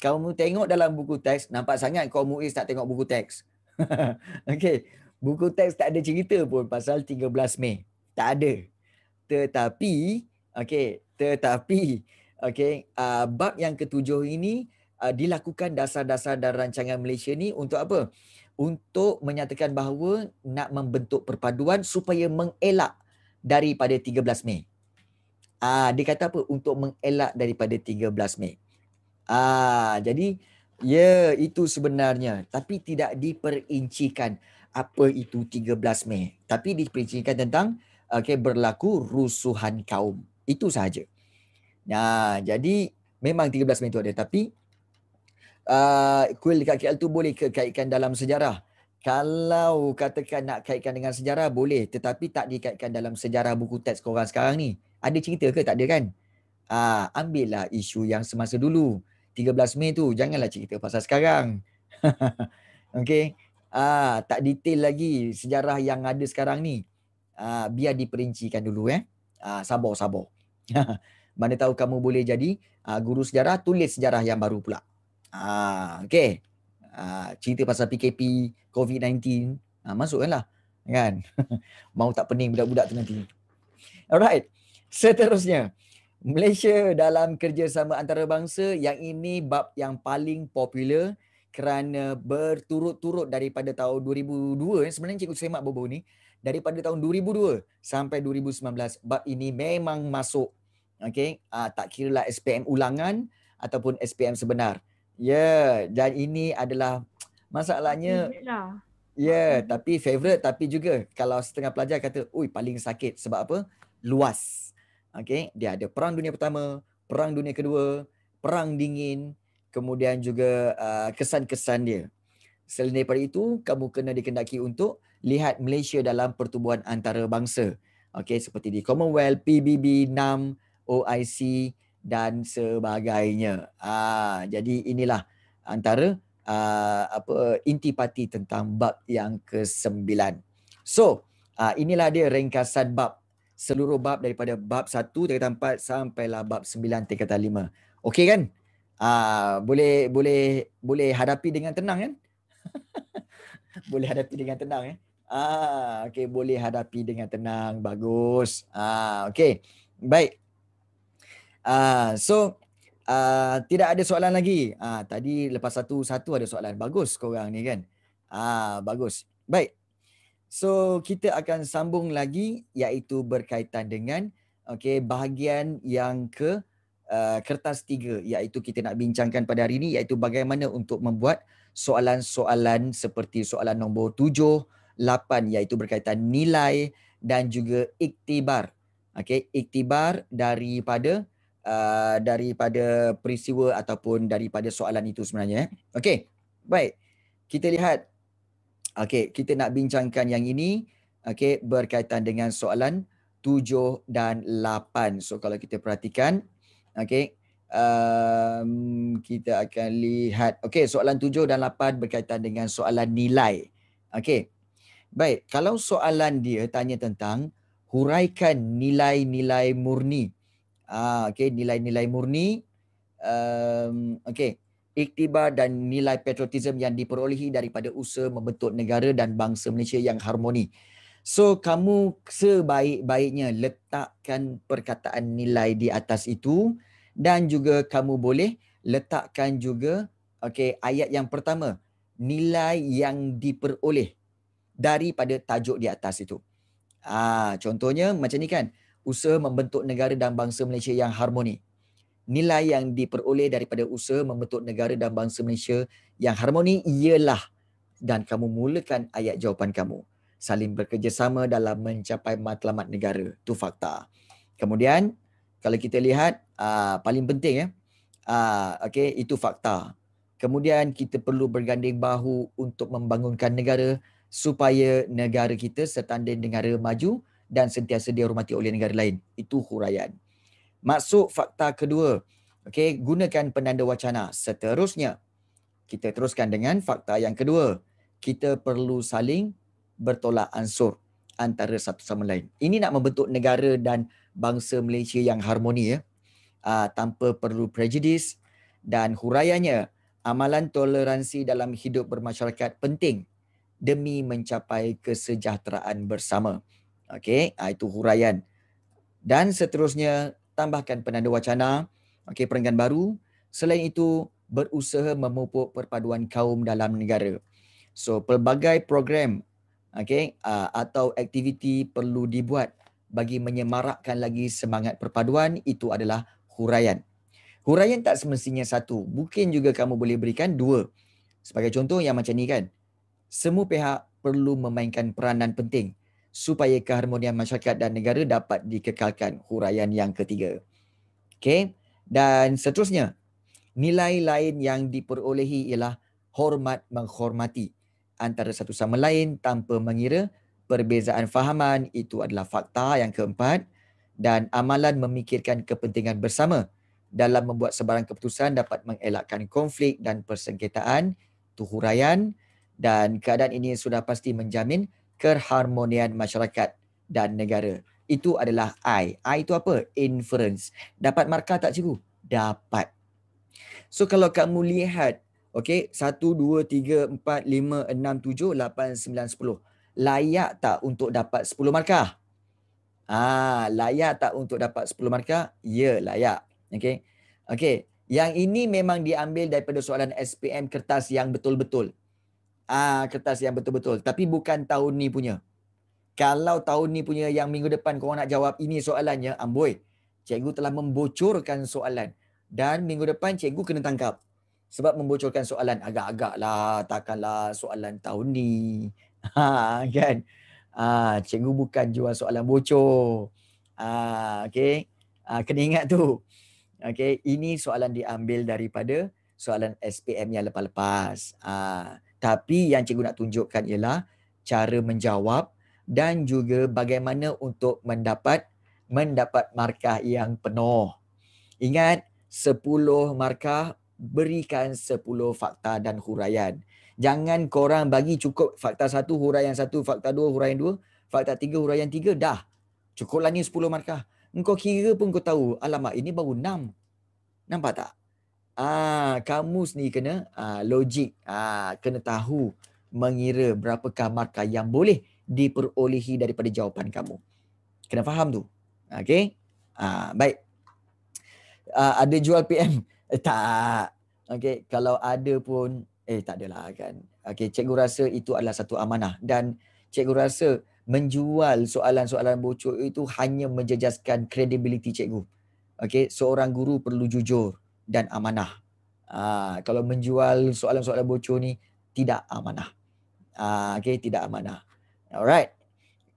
Kamu tengok dalam buku teks, nampak sangat kau Muiz tak tengok buku teks. okay, buku teks tak ada cerita pun pasal 13 Mei. Tak ada tetapi okay. tetapi okay. uh, bab yang ketujuh ini uh, dilakukan dasar-dasar dan rancangan Malaysia ni untuk apa untuk menyatakan bahawa nak membentuk perpaduan supaya mengelak daripada 13 Mei ah uh, dia kata apa untuk mengelak daripada 13 Mei ah uh, jadi ya yeah, itu sebenarnya tapi tidak diperincikan apa itu 13 Mei tapi diperincikan tentang okay, berlaku rusuhan kaum. Itu sahaja. Nah, jadi memang 13 Mei itu ada tapi uh, kuil dekat KL tu boleh kekaitkan dalam sejarah. Kalau katakan nak kaitkan dengan sejarah boleh tetapi tak dikaitkan dalam sejarah buku teks korang sekarang ni. Ada cerita ke? Tak ada kan? uh, ambillah isu yang semasa dulu. 13 Mei tu janganlah cerita pasal sekarang. Okay, Ah, tak detail lagi sejarah yang ada sekarang ni uh, biar diperincikan dulu eh. Uh, ah, sabar sabar. Mana tahu kamu boleh jadi uh, guru sejarah tulis sejarah yang baru pula. Ah uh, okey. Uh, cerita pasal PKP, COVID-19 uh, masukkanlah kan. Mau tak pening budak-budak tu nanti. Alright. Seterusnya Malaysia dalam kerjasama antarabangsa yang ini bab yang paling popular kerana berturut-turut daripada tahun 2002 eh. sebenarnya cikgu semak bobo ni daripada tahun 2002 sampai 2019 bab ini memang masuk okey uh, ah, tak kira lah SPM ulangan ataupun SPM sebenar ya yeah. dan ini adalah masalahnya lah. ya yeah, tapi favorite tapi juga kalau setengah pelajar kata ui paling sakit sebab apa luas okey dia ada perang dunia pertama perang dunia kedua perang dingin kemudian juga uh, kesan-kesan dia selain daripada itu kamu kena dikendaki untuk lihat Malaysia dalam pertubuhan antarabangsa. Okey, seperti di Commonwealth, PBB, NAM, OIC dan sebagainya. Ah, jadi inilah antara ah, apa inti parti tentang bab yang ke-9. So, ah, inilah dia ringkasan bab seluruh bab daripada bab 1 tingkatan 4 sampailah bab 9 tingkatan 5. Okey kan? Ah, boleh boleh boleh hadapi dengan tenang kan? boleh hadapi dengan tenang eh. Ah, okay, boleh hadapi dengan tenang, bagus. Ah, okay, baik. Ah, so ah, tidak ada soalan lagi. Ah, tadi lepas satu satu ada soalan, bagus Kau korang ni kan? Ah, bagus. Baik. So kita akan sambung lagi iaitu berkaitan dengan okay, bahagian yang ke uh, kertas tiga iaitu kita nak bincangkan pada hari ini iaitu bagaimana untuk membuat soalan-soalan seperti soalan nombor tujuh, lapan iaitu berkaitan nilai dan juga iktibar. Okey, iktibar daripada uh, daripada peristiwa ataupun daripada soalan itu sebenarnya. Eh. Okey, baik. Kita lihat. Okey, kita nak bincangkan yang ini. Okey, berkaitan dengan soalan tujuh dan lapan. So kalau kita perhatikan, okey, um, kita akan lihat. okay? soalan tujuh dan lapan berkaitan dengan soalan nilai. okay? Baik, kalau soalan dia tanya tentang huraikan nilai-nilai murni. Ah, okey, nilai-nilai murni um, okey, iktibar dan nilai patriotisme yang diperolehi daripada usaha membentuk negara dan bangsa Malaysia yang harmoni. So, kamu sebaik-baiknya letakkan perkataan nilai di atas itu dan juga kamu boleh letakkan juga okey, ayat yang pertama, nilai yang diperoleh daripada tajuk di atas itu. Ah, contohnya macam ni kan, usaha membentuk negara dan bangsa Malaysia yang harmoni. Nilai yang diperoleh daripada usaha membentuk negara dan bangsa Malaysia yang harmoni ialah dan kamu mulakan ayat jawapan kamu. Saling bekerjasama dalam mencapai matlamat negara. Itu fakta. Kemudian, kalau kita lihat, aa, ah, paling penting ya. Eh, aa, ah, okay, itu fakta. Kemudian, kita perlu berganding bahu untuk membangunkan negara supaya negara kita setanding negara maju dan sentiasa dihormati oleh negara lain. Itu huraian. Masuk fakta kedua. Okey, gunakan penanda wacana. Seterusnya, kita teruskan dengan fakta yang kedua. Kita perlu saling bertolak ansur antara satu sama lain. Ini nak membentuk negara dan bangsa Malaysia yang harmoni ya. Aa, ah, tanpa perlu prejudis dan huraiannya amalan toleransi dalam hidup bermasyarakat penting demi mencapai kesejahteraan bersama. Okey, ah, itu huraian. Dan seterusnya, tambahkan penanda wacana, okey, perenggan baru. Selain itu, berusaha memupuk perpaduan kaum dalam negara. So, pelbagai program okey, uh, atau aktiviti perlu dibuat bagi menyemarakkan lagi semangat perpaduan, itu adalah huraian. Huraian tak semestinya satu. Mungkin juga kamu boleh berikan dua. Sebagai contoh yang macam ni kan semua pihak perlu memainkan peranan penting supaya keharmonian masyarakat dan negara dapat dikekalkan huraian yang ketiga. Okay. Dan seterusnya, nilai lain yang diperolehi ialah hormat menghormati antara satu sama lain tanpa mengira perbezaan fahaman itu adalah fakta yang keempat dan amalan memikirkan kepentingan bersama dalam membuat sebarang keputusan dapat mengelakkan konflik dan persengketaan tuhuraian huraian dan keadaan ini sudah pasti menjamin keharmonian masyarakat dan negara. Itu adalah I. I itu apa? Inference. Dapat markah tak cikgu? Dapat. So kalau kamu lihat, okay, 1, 2, 3, 4, 5, 6, 7, 8, 9, 10. Layak tak untuk dapat 10 markah? Ah, layak tak untuk dapat 10 markah? Ya, yeah, layak. Okay. Okay. Yang ini memang diambil daripada soalan SPM kertas yang betul-betul. Ah uh, kertas yang betul-betul tapi bukan tahun ni punya. Kalau tahun ni punya yang minggu depan kau nak jawab ini soalannya amboi. Cikgu telah membocorkan soalan dan minggu depan cikgu kena tangkap sebab membocorkan soalan agak-agaklah takkanlah soalan tahun ni. Ha kan. Ah cikgu bukan jual soalan bocor. Ah uh, okey. Ha, kena ingat tu. Okey, ini soalan diambil daripada soalan SPM yang lepas-lepas. Ah tapi yang cikgu nak tunjukkan ialah cara menjawab dan juga bagaimana untuk mendapat mendapat markah yang penuh. Ingat 10 markah berikan 10 fakta dan huraian. Jangan korang bagi cukup fakta satu, huraian satu, fakta dua, huraian dua, fakta tiga, huraian tiga, dah. Cukuplah ni 10 markah. Engkau kira pun kau tahu, alamak ini baru 6. Nampak tak? Ah, kamus ni kena ah, logik, ah, kena tahu mengira berapakah markah yang boleh diperolehi daripada jawapan kamu. Kena faham tu. Okay. Ah, baik. Ah, ada jual PM? Eh, tak. Okay. Kalau ada pun, eh tak adalah kan. Okay. Cikgu rasa itu adalah satu amanah. Dan cikgu rasa menjual soalan-soalan bocor itu hanya menjejaskan kredibiliti cikgu. Okay. Seorang guru perlu jujur dan amanah. Ha, kalau menjual soalan-soalan bocor ni tidak amanah. Ha, ah, okay, tidak amanah. Alright.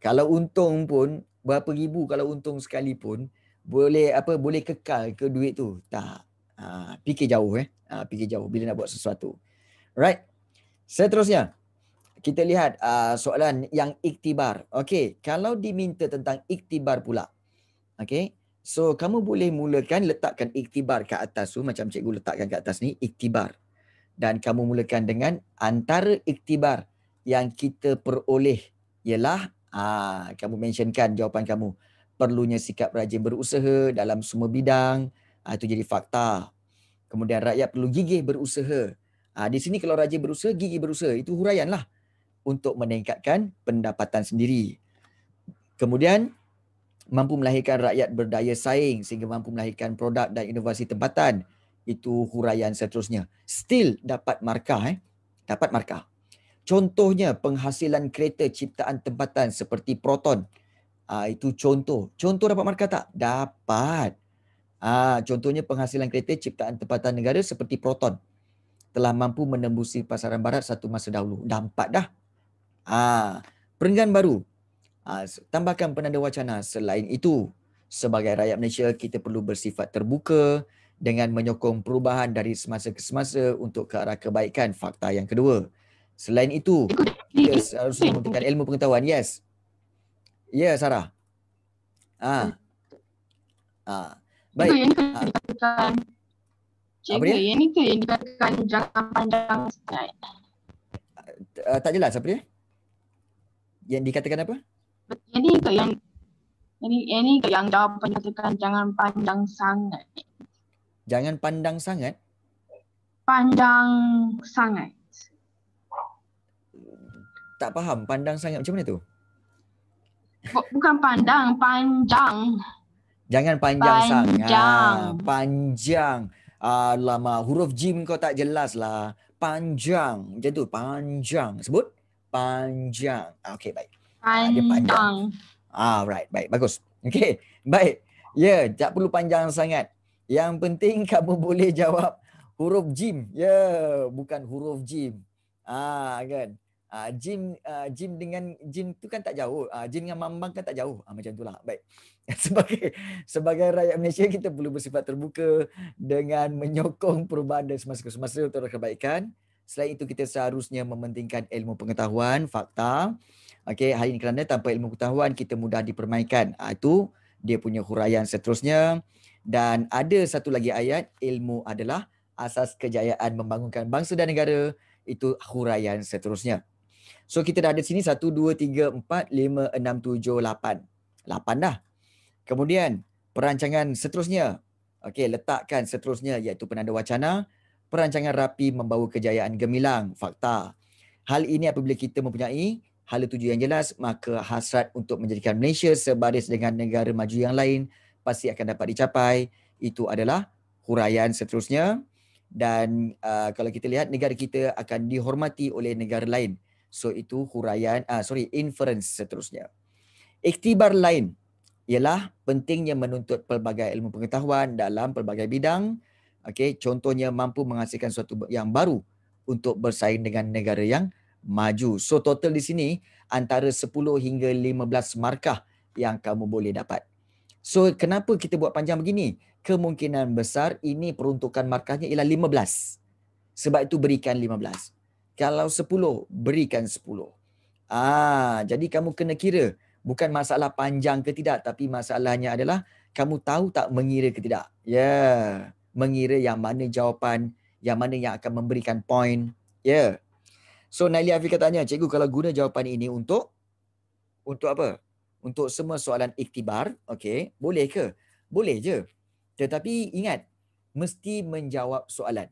Kalau untung pun berapa ribu kalau untung sekali pun boleh apa boleh kekal ke duit tu? Tak. Ha, fikir jauh eh. Ha, fikir jauh bila nak buat sesuatu. Alright. Seterusnya kita lihat uh, soalan yang iktibar. Okey, kalau diminta tentang iktibar pula. Okey, So kamu boleh mulakan letakkan iktibar ke atas tu macam cikgu letakkan ke atas ni iktibar. Dan kamu mulakan dengan antara iktibar yang kita peroleh ialah aa, ha, kamu mentionkan jawapan kamu perlunya sikap rajin berusaha dalam semua bidang aa, ha, itu jadi fakta. Kemudian rakyat perlu gigih berusaha. Aa, ha, di sini kalau rajin berusaha gigih berusaha itu huraian lah untuk meningkatkan pendapatan sendiri. Kemudian mampu melahirkan rakyat berdaya saing sehingga mampu melahirkan produk dan inovasi tempatan. Itu huraian seterusnya. Still dapat markah. Eh? Dapat markah. Contohnya penghasilan kereta ciptaan tempatan seperti Proton. Uh, itu contoh. Contoh dapat markah tak? Dapat. Uh, contohnya penghasilan kereta ciptaan tempatan negara seperti Proton telah mampu menembusi pasaran barat satu masa dahulu. Dah empat dah. Ah, perenggan baru, Ah, tambahkan penanda wacana selain itu sebagai rakyat Malaysia kita perlu bersifat terbuka dengan menyokong perubahan dari semasa ke semasa untuk ke arah kebaikan fakta yang kedua selain itu kita harus menggunakan ilmu pengetahuan yes ya yeah, Sarah ah ya. ah baik ini ah. yang dikatakan apa dia? Yang dikatakan jangka panjang Ustaz. Uh, ah, tak jelas apa dia? Yang dikatakan apa? yang ni ke yang ini ini ke yang jawapan katakan jangan pandang sangat. Jangan pandang sangat. Pandang sangat. Tak faham pandang sangat macam mana tu? Bukan pandang, panjang. Jangan panjang, panjang. sangat. Panjang. Panjang. Alamak, huruf jim kau tak jelas lah. Panjang. Macam tu, panjang. Sebut. Panjang. Ah, okey, baik panjang. Ah, right. Baik, bagus. Okey. Baik. Ya, yeah, tak perlu panjang sangat. Yang penting kamu boleh jawab huruf jim. Ya, yeah, bukan huruf jim. Ah, kan. Ah, jim ah, jim dengan jim tu kan tak jauh. Ah, jim dengan mambang kan tak jauh. Ah, macam itulah. Baik. Sebagai sebagai rakyat Malaysia kita perlu bersifat terbuka dengan menyokong perubahan dan semasa-semasa untuk kebaikan. Selain itu kita seharusnya mementingkan ilmu pengetahuan, fakta. Okey, hari ini kerana tanpa ilmu pengetahuan kita mudah dipermainkan. Ha, itu dia punya huraian seterusnya. Dan ada satu lagi ayat, ilmu adalah asas kejayaan membangunkan bangsa dan negara. Itu huraian seterusnya. So kita dah ada sini 1, 2, 3, 4, 5, 6, 7, 8. 8 dah. Kemudian perancangan seterusnya. Okey, letakkan seterusnya iaitu penanda wacana perancangan rapi membawa kejayaan gemilang, fakta. Hal ini apabila kita mempunyai hal tuju yang jelas, maka hasrat untuk menjadikan Malaysia sebaris dengan negara maju yang lain pasti akan dapat dicapai. Itu adalah huraian seterusnya. Dan uh, kalau kita lihat negara kita akan dihormati oleh negara lain. So itu huraian, uh, sorry, inference seterusnya. Iktibar lain ialah pentingnya menuntut pelbagai ilmu pengetahuan dalam pelbagai bidang. Okey, contohnya mampu menghasilkan sesuatu yang baru untuk bersaing dengan negara yang maju. So total di sini antara 10 hingga 15 markah yang kamu boleh dapat. So kenapa kita buat panjang begini? Kemungkinan besar ini peruntukan markahnya ialah 15. Sebab itu berikan 15. Kalau 10, berikan 10. Ah, jadi kamu kena kira bukan masalah panjang ke tidak tapi masalahnya adalah kamu tahu tak mengira ke tidak. Ya. Yeah mengira yang mana jawapan, yang mana yang akan memberikan point. Ya. Yeah. So Naili Afiq katanya, cikgu kalau guna jawapan ini untuk untuk apa? Untuk semua soalan iktibar, okey, boleh ke? Boleh je. Tetapi ingat, mesti menjawab soalan.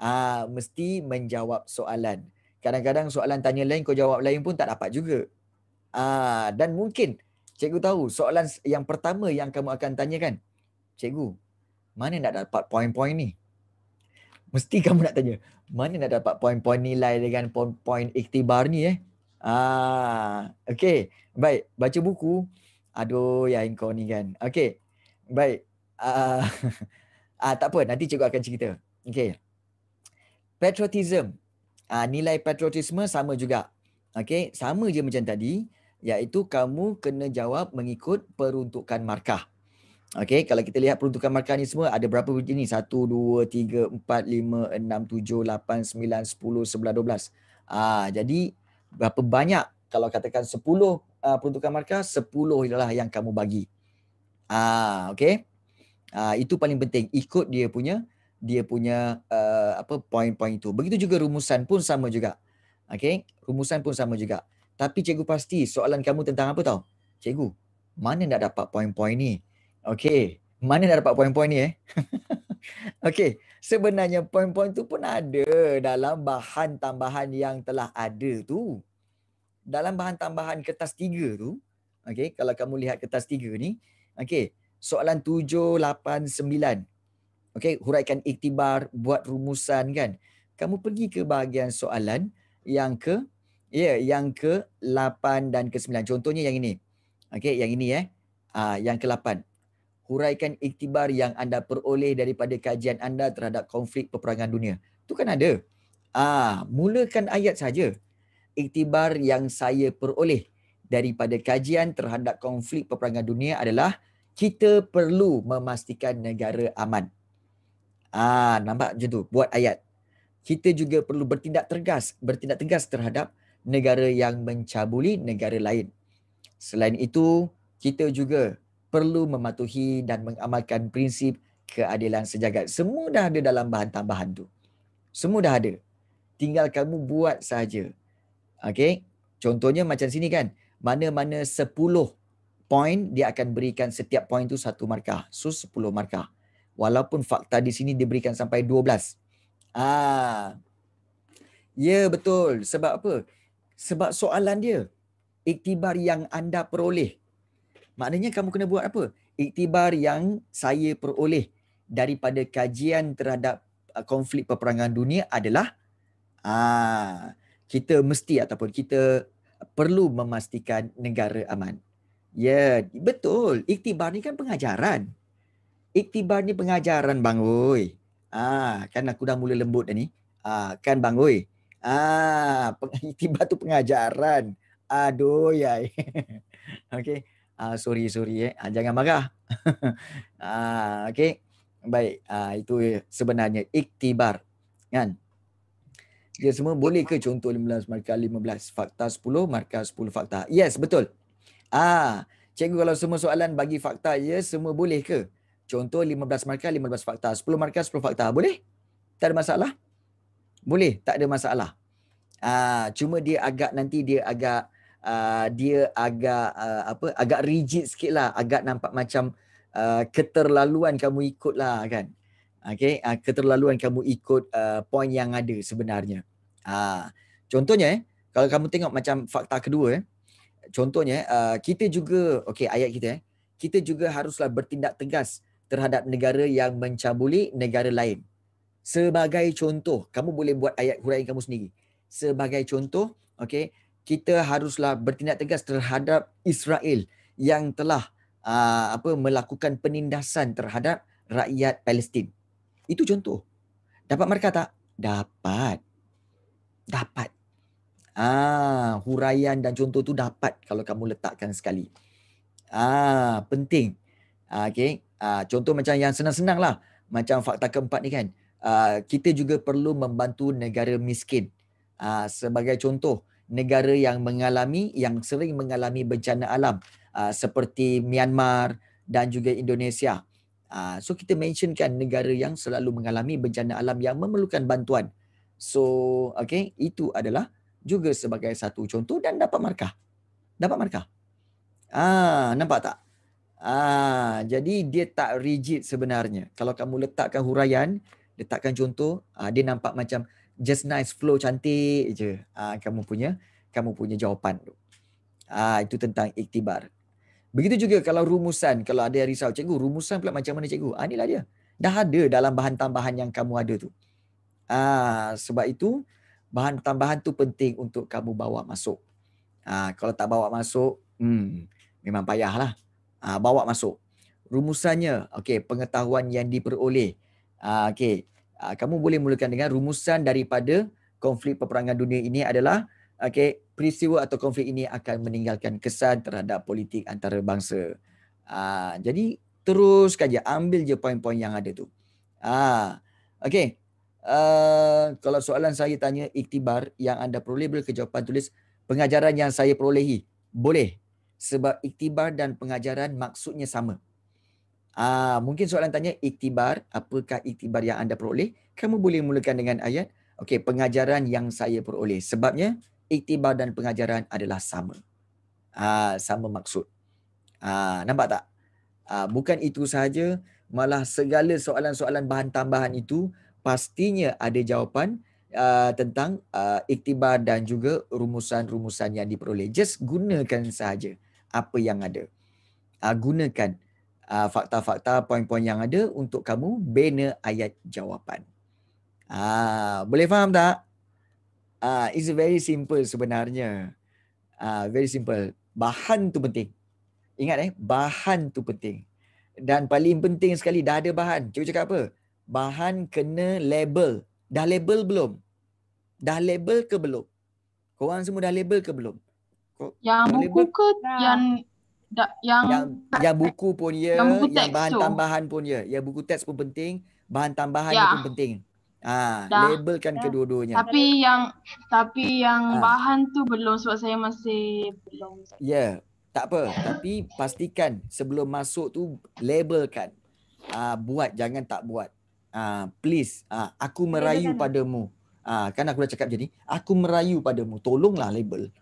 Ah, mesti menjawab soalan. Kadang-kadang soalan tanya lain kau jawab lain pun tak dapat juga. Ah, dan mungkin cikgu tahu soalan yang pertama yang kamu akan tanyakan. Cikgu, mana nak dapat poin-poin ni? Mesti kamu nak tanya, mana nak dapat poin-poin nilai dengan poin-poin iktibar ni eh? Ah, okay. Baik, baca buku. Aduh, ya kau ni kan. Okay. Baik. Ah, ah, tak apa, nanti cikgu akan cerita. Okay. Patriotism. Ah, nilai patriotisme sama juga. Okay, sama je macam tadi. Iaitu kamu kena jawab mengikut peruntukan markah. Okay, kalau kita lihat peruntukan markah ni semua ada berapa jenis? 1, 2, 3, 4, 5, 6, 7, 8, 9, 10, 11, 12. Ah, jadi berapa banyak kalau katakan 10 uh, ah, peruntukan markah, 10 ialah yang kamu bagi. Ah, okay. Ah, itu paling penting. Ikut dia punya dia punya uh, apa poin-poin itu. Begitu juga rumusan pun sama juga. Okay, rumusan pun sama juga. Tapi cikgu pasti soalan kamu tentang apa tau? Cikgu, mana nak dapat poin-poin ni? Okay. Mana nak dapat poin-poin ni eh? okay. Sebenarnya poin-poin tu pun ada dalam bahan tambahan yang telah ada tu. Dalam bahan tambahan kertas tiga tu. Okay. Kalau kamu lihat kertas tiga ni. Okay. Soalan tujuh, lapan, sembilan. Okay. Huraikan iktibar. Buat rumusan kan. Kamu pergi ke bahagian soalan yang ke ya yeah, yang ke 8 dan ke 9. Contohnya yang ini. Okey, yang ini eh. Ah yang ke huraikan iktibar yang anda peroleh daripada kajian anda terhadap konflik peperangan dunia. Tu kan ada. Ah, mulakan ayat saja. Iktibar yang saya peroleh daripada kajian terhadap konflik peperangan dunia adalah kita perlu memastikan negara aman. Ah, nampak macam tu. Buat ayat. Kita juga perlu bertindak tegas, bertindak tegas terhadap negara yang mencabuli negara lain. Selain itu, kita juga perlu mematuhi dan mengamalkan prinsip keadilan sejagat. Semua dah ada dalam bahan tambahan tu. Semua dah ada. Tinggal kamu buat saja. Okey. Contohnya macam sini kan. Mana-mana 10 poin dia akan berikan setiap poin tu satu markah. So 10 markah. Walaupun fakta di sini diberikan sampai 12. Ah. Ya betul. Sebab apa? Sebab soalan dia. Iktibar yang anda peroleh Maknanya kamu kena buat apa? Iktibar yang saya peroleh daripada kajian terhadap uh, konflik peperangan dunia adalah ah kita mesti ataupun kita perlu memastikan negara aman. Ya, yeah, betul. Iktibar ni kan pengajaran. Iktibar ni pengajaran bang oi. Ah, kan aku dah mula lembut dah ni. Ah, kan bang oi. Ah, iktibar tu pengajaran. Aduh ya. Okey uh, sorry sorry eh uh, jangan marah uh, okey baik uh, itu sebenarnya iktibar kan dia semua boleh ke contoh 15 markah 15 fakta 10 markah 10 fakta yes betul ah uh, cikgu kalau semua soalan bagi fakta ya semua boleh ke contoh 15 markah 15 fakta 10 markah 10 fakta boleh tak ada masalah boleh tak ada masalah ah uh, cuma dia agak nanti dia agak uh, dia agak uh, apa agak rigid sikit lah agak nampak macam uh, keterlaluan kamu ikut lah kan okay? uh, keterlaluan kamu ikut uh, poin yang ada sebenarnya uh, contohnya eh, kalau kamu tengok macam fakta kedua eh, contohnya uh, kita juga okay, ayat kita eh, kita juga haruslah bertindak tegas terhadap negara yang mencabuli negara lain sebagai contoh kamu boleh buat ayat huraian kamu sendiri sebagai contoh okey kita haruslah bertindak tegas terhadap Israel yang telah uh, apa melakukan penindasan terhadap rakyat Palestin. Itu contoh. Dapat markah tak? Dapat. Dapat. Ah, huraian dan contoh tu dapat kalau kamu letakkan sekali. Ah, penting. Ah, okay. Ah, contoh macam yang senang-senang lah. Macam fakta keempat ni kan. Ah, kita juga perlu membantu negara miskin. Ah, sebagai contoh, negara yang mengalami yang sering mengalami bencana alam uh, seperti Myanmar dan juga Indonesia. Uh, so kita mentionkan negara yang selalu mengalami bencana alam yang memerlukan bantuan. So okay itu adalah juga sebagai satu contoh dan dapat markah. Dapat markah. Ah nampak tak? Ah jadi dia tak rigid sebenarnya. Kalau kamu letakkan huraian, letakkan contoh, ah, dia nampak macam just nice flow cantik je uh, kamu punya kamu punya jawapan tu. uh, itu tentang iktibar. Begitu juga kalau rumusan, kalau ada yang risau, cikgu, rumusan pula macam mana cikgu? Ah, inilah dia. Dah ada dalam bahan tambahan yang kamu ada tu. Ah, sebab itu, bahan tambahan tu penting untuk kamu bawa masuk. Ah, kalau tak bawa masuk, hmm, memang payahlah. Ah, bawa masuk. Rumusannya, okay, pengetahuan yang diperoleh. Ah, okay, Ah, kamu boleh mulakan dengan rumusan daripada konflik peperangan dunia ini adalah okey peristiwa atau konflik ini akan meninggalkan kesan terhadap politik antarabangsa. Uh, jadi terus saja ambil je poin-poin yang ada tu. Ah uh, okey. Uh, kalau soalan saya tanya iktibar yang anda peroleh boleh ke jawapan tulis pengajaran yang saya perolehi. Boleh. Sebab iktibar dan pengajaran maksudnya sama. Ah, mungkin soalan tanya iktibar, apakah iktibar yang anda peroleh? Kamu boleh mulakan dengan ayat. Okey, pengajaran yang saya peroleh. Sebabnya iktibar dan pengajaran adalah sama. Ah, sama maksud. Ah, nampak tak? Ah, bukan itu sahaja, malah segala soalan-soalan bahan tambahan itu pastinya ada jawapan Uh, tentang uh, iktibar dan juga rumusan-rumusan yang diperoleh. Just gunakan sahaja apa yang ada. Uh, gunakan uh, fakta-fakta, poin-poin yang ada untuk kamu bina ayat jawapan. Ah, uh, boleh faham tak? Ah, uh, it's very simple sebenarnya. Ah, uh, very simple. Bahan tu penting. Ingat eh, bahan tu penting. Dan paling penting sekali dah ada bahan. Cuba cakap apa? Bahan kena label. Dah label belum? Dah label ke belum? Korang semua dah label ke belum? yang buku ke yang yang yang, yang buku pun ya yang, buku yang bahan tu. tambahan pun ya ya buku teks pun penting bahan tambahan ya. pun penting Ha, dah. labelkan ya. kedua-duanya. Tapi yang tapi yang ha. bahan tu belum sebab saya masih belum. Ya, yeah, tak apa. tapi pastikan sebelum masuk tu labelkan. Ah buat jangan tak buat. Ah please, ah aku merayu labelkan. padamu. Ah kan aku dah cakap jadi aku merayu padamu. Tolonglah label.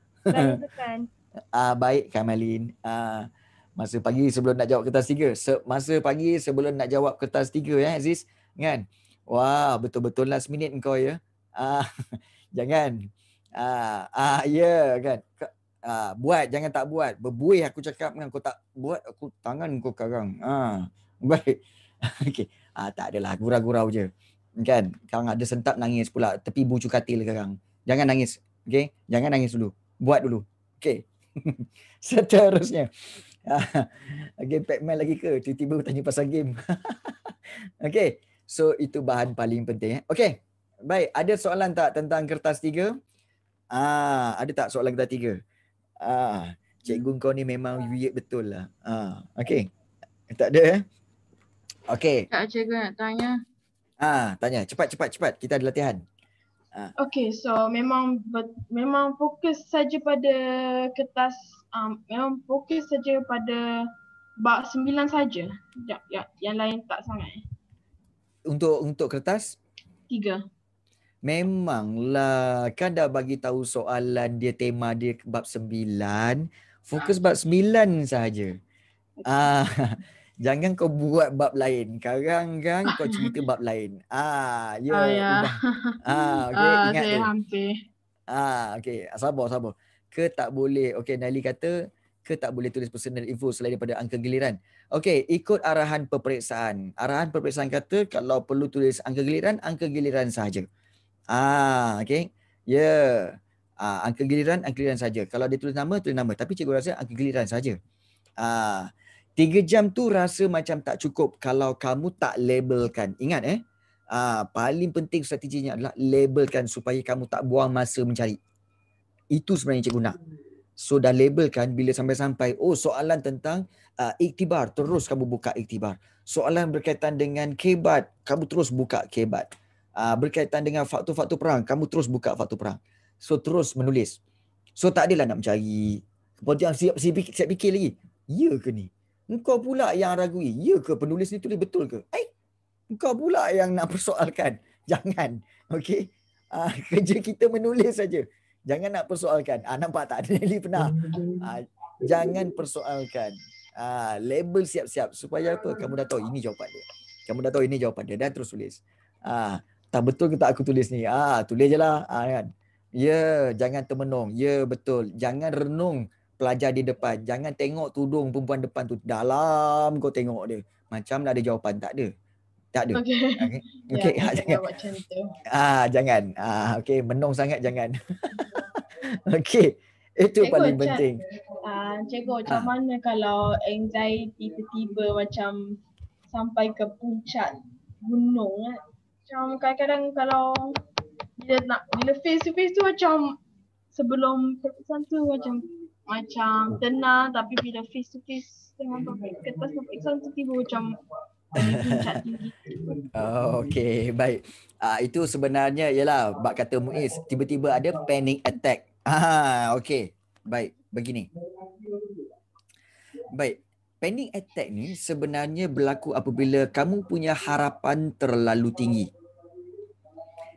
uh, baik Kamalin. Uh, masa pagi sebelum nak jawab kertas tiga. Se- masa pagi sebelum nak jawab kertas tiga ya eh, Aziz. Kan? Wah, betul-betul last minute kau ya. Uh, jangan. Ah, uh, uh, ya yeah, kan. Uh, buat jangan tak buat. Berbuih aku cakap dengan kau tak buat aku tangan kau sekarang. Ah. Uh, baik. Okey. Ah uh, tak adalah gurau-gurau je. Kan? Kang ada sentap nangis pula tepi bucu katil sekarang. Jangan nangis. Okey? Jangan nangis dulu. Buat dulu. Okey. Seterusnya. Okay, Pac-Man lagi ke? Tiba-tiba tanya pasal game. okay, so itu bahan paling penting. Eh. Okay, baik. Ada soalan tak tentang kertas tiga? Ah, ada tak soalan kertas tiga? Ah, cikgu kau ni memang weird betul lah. Ah, okay, tak ada eh? Okay. Tak cikgu nak tanya. Ah, tanya. Cepat, cepat, cepat. Kita ada latihan. Ah. Okay, so memang ber, memang fokus saja pada kertas, um, memang fokus saja pada bab sembilan saja. Ya, ya, yang lain tak sangat. Eh. Untuk untuk kertas? Tiga. Memanglah kan dah bagi tahu soalan dia tema dia bab sembilan, fokus ha. bab sembilan saja. Okay. Ah. jangan kau buat bab lain. Sekarang kan kau cerita bab lain. Ah, ah ya. Yeah, oh, yeah. Ah, okey. Uh, ah, ingat saya hampir. Ah, okey. Sabar, sabar. Ke tak boleh. Okey, Nali kata ke tak boleh tulis personal info selain daripada angka giliran. Okey, ikut arahan peperiksaan. Arahan peperiksaan kata kalau perlu tulis angka giliran, angka giliran sahaja. Ah, okey. Ya. Yeah. Ah, angka giliran, angka giliran saja. Kalau dia tulis nama, tulis nama. Tapi cikgu rasa angka giliran saja. Ah, Tiga jam tu rasa macam tak cukup kalau kamu tak labelkan. Ingat eh. Uh, paling penting strateginya adalah labelkan supaya kamu tak buang masa mencari. Itu sebenarnya cikgu nak. So dah labelkan bila sampai-sampai. Oh soalan tentang uh, iktibar. Terus kamu buka iktibar. Soalan berkaitan dengan kebat. Kamu terus buka kebat. Uh, ah, berkaitan dengan faktor-faktor perang. Kamu terus buka faktor perang. So terus menulis. So tak adalah nak mencari. Kemudian siap, siap, siap fikir lagi. Ya ke ni? Engkau pula yang ragui. Ya ke penulis ni tulis betul ke? Eh, engkau pula yang nak persoalkan. Jangan. Okey. Uh, kerja kita menulis saja. Jangan nak persoalkan. Ah uh, nampak tak Nelly pernah. Uh, jangan persoalkan. Ah label siap-siap supaya apa? Kamu dah tahu ini jawapan dia. Kamu dah tahu ini jawapan dia dan terus tulis. Ah tak betul ke tak aku tulis ni? Ah tulis jelah. Ah kan. Ya, yeah, jangan termenung. Ya, yeah, betul. Jangan renung pelajar di depan. Jangan tengok tudung perempuan depan tu. Dalam kau tengok dia. Macam ada jawapan. Tak ada. Tak ada. Okay. okay. ha, jangan. Ah, jangan. Ah, okay. Menung sangat jangan. okay. Itu cikgu, paling penting. Ah, cikgu, uh, ah. macam mana kalau anxiety tiba-tiba macam sampai ke puncak gunung? Eh? Macam kadang-kadang kalau bila nak bila face to face tu macam sebelum keputusan tu macam macam tenang tapi bila face to face dengan topik kertas topik tu so, tiba macam oh, okay, baik. Uh, itu sebenarnya ialah bab kata Muiz tiba-tiba ada panic attack. Ah, okay, baik. Begini. Baik. Panic attack ni sebenarnya berlaku apabila kamu punya harapan terlalu tinggi.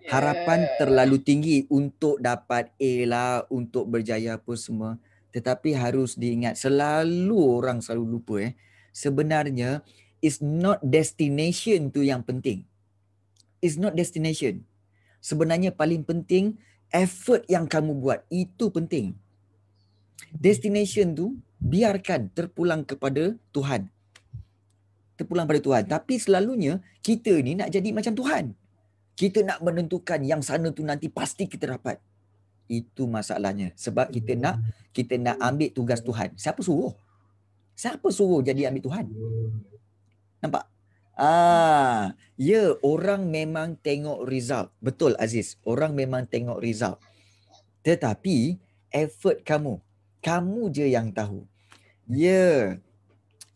Harapan terlalu tinggi untuk dapat A lah, untuk berjaya pun semua tetapi harus diingat selalu orang selalu lupa eh sebenarnya is not destination tu yang penting is not destination sebenarnya paling penting effort yang kamu buat itu penting destination tu biarkan terpulang kepada Tuhan terpulang pada Tuhan tapi selalunya kita ni nak jadi macam Tuhan kita nak menentukan yang sana tu nanti pasti kita dapat itu masalahnya. Sebab kita hmm. nak kita nak ambil tugas Tuhan. Siapa suruh? Siapa suruh jadi ambil Tuhan? Nampak? Ah, ya orang memang tengok result. Betul Aziz, orang memang tengok result. Tetapi effort kamu, kamu je yang tahu. Ya.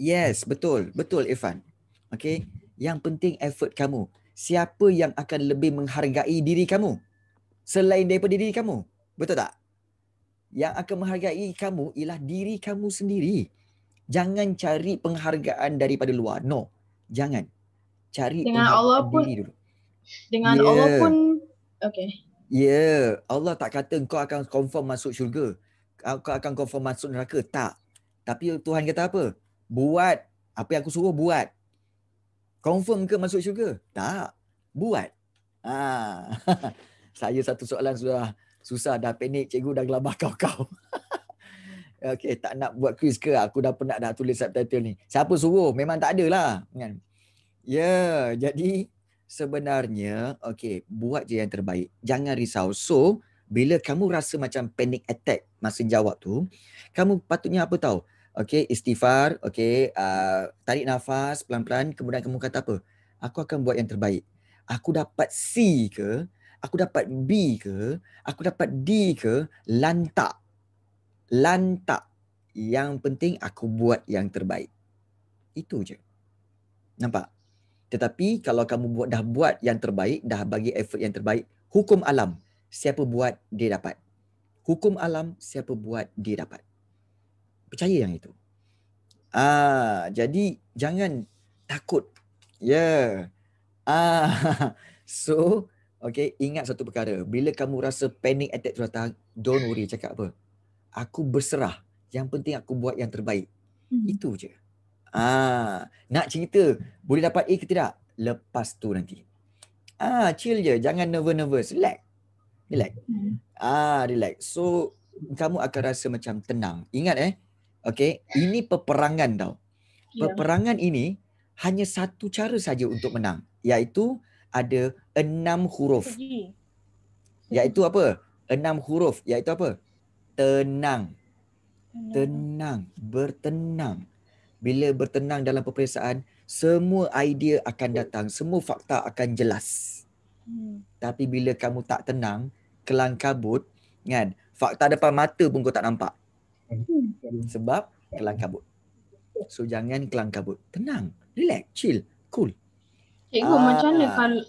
Yes, betul. Betul Irfan. Okey, yang penting effort kamu. Siapa yang akan lebih menghargai diri kamu selain daripada diri kamu? Betul tak? Yang akan menghargai kamu ialah diri kamu sendiri. Jangan cari penghargaan daripada luar. No. Jangan. Cari dengan Allah pun diri dulu. Dengan yeah. Allah pun okay. Ya, yeah. Allah tak kata kau akan confirm masuk syurga. Kau akan confirm masuk neraka. Tak. Tapi Tuhan kata apa? Buat apa yang aku suruh buat. Confirm ke masuk syurga? Tak. Buat. Ah. Saya satu soalan sudah susah dah panik cikgu dah gelabah kau-kau. Okey, tak nak buat quiz ke? Aku dah penat dah tulis subtitle ni. Siapa suruh? Memang tak adalah. Kan? Ya, yeah, jadi sebenarnya, okey, buat je yang terbaik. Jangan risau. So, bila kamu rasa macam panic attack masa jawab tu, kamu patutnya apa tahu? Okey, istighfar, okey, uh, tarik nafas pelan-pelan, kemudian kamu kata apa? Aku akan buat yang terbaik. Aku dapat C ke? aku dapat B ke, aku dapat D ke, lantak. Lantak. Yang penting aku buat yang terbaik. Itu je. Nampak? Tetapi kalau kamu buat dah buat yang terbaik, dah bagi effort yang terbaik, hukum alam, siapa buat dia dapat. Hukum alam, siapa buat dia dapat. Percaya yang itu. Ah, jadi jangan takut. Ya. Yeah. Ah. So, Okay, ingat satu perkara. Bila kamu rasa panic attack tu datang, don't worry, cakap apa. Aku berserah. Yang penting aku buat yang terbaik. Mm-hmm. Itu je. Ah, nak cerita, boleh dapat A ke tidak? Lepas tu nanti. Ah, chill je. Jangan nervous-nervous. Relax. Relax. Mm-hmm. Ah, relax. So, kamu akan rasa macam tenang. Ingat eh. Okay, ini peperangan tau. Ya. Peperangan yeah. ini hanya satu cara saja untuk menang. Iaitu ada enam huruf. Iaitu apa? Enam huruf. Iaitu apa? Tenang. Tenang. Bertenang. Bila bertenang dalam peperiksaan, semua idea akan datang. Semua fakta akan jelas. Hmm. Tapi bila kamu tak tenang, kelang kabut, kan? Fakta depan mata pun kau tak nampak. Hmm. Sebab kelang kabut. So jangan kelang kabut. Tenang. Relax. Chill. Cool. Cikgu, ah, macam mana ah. kalau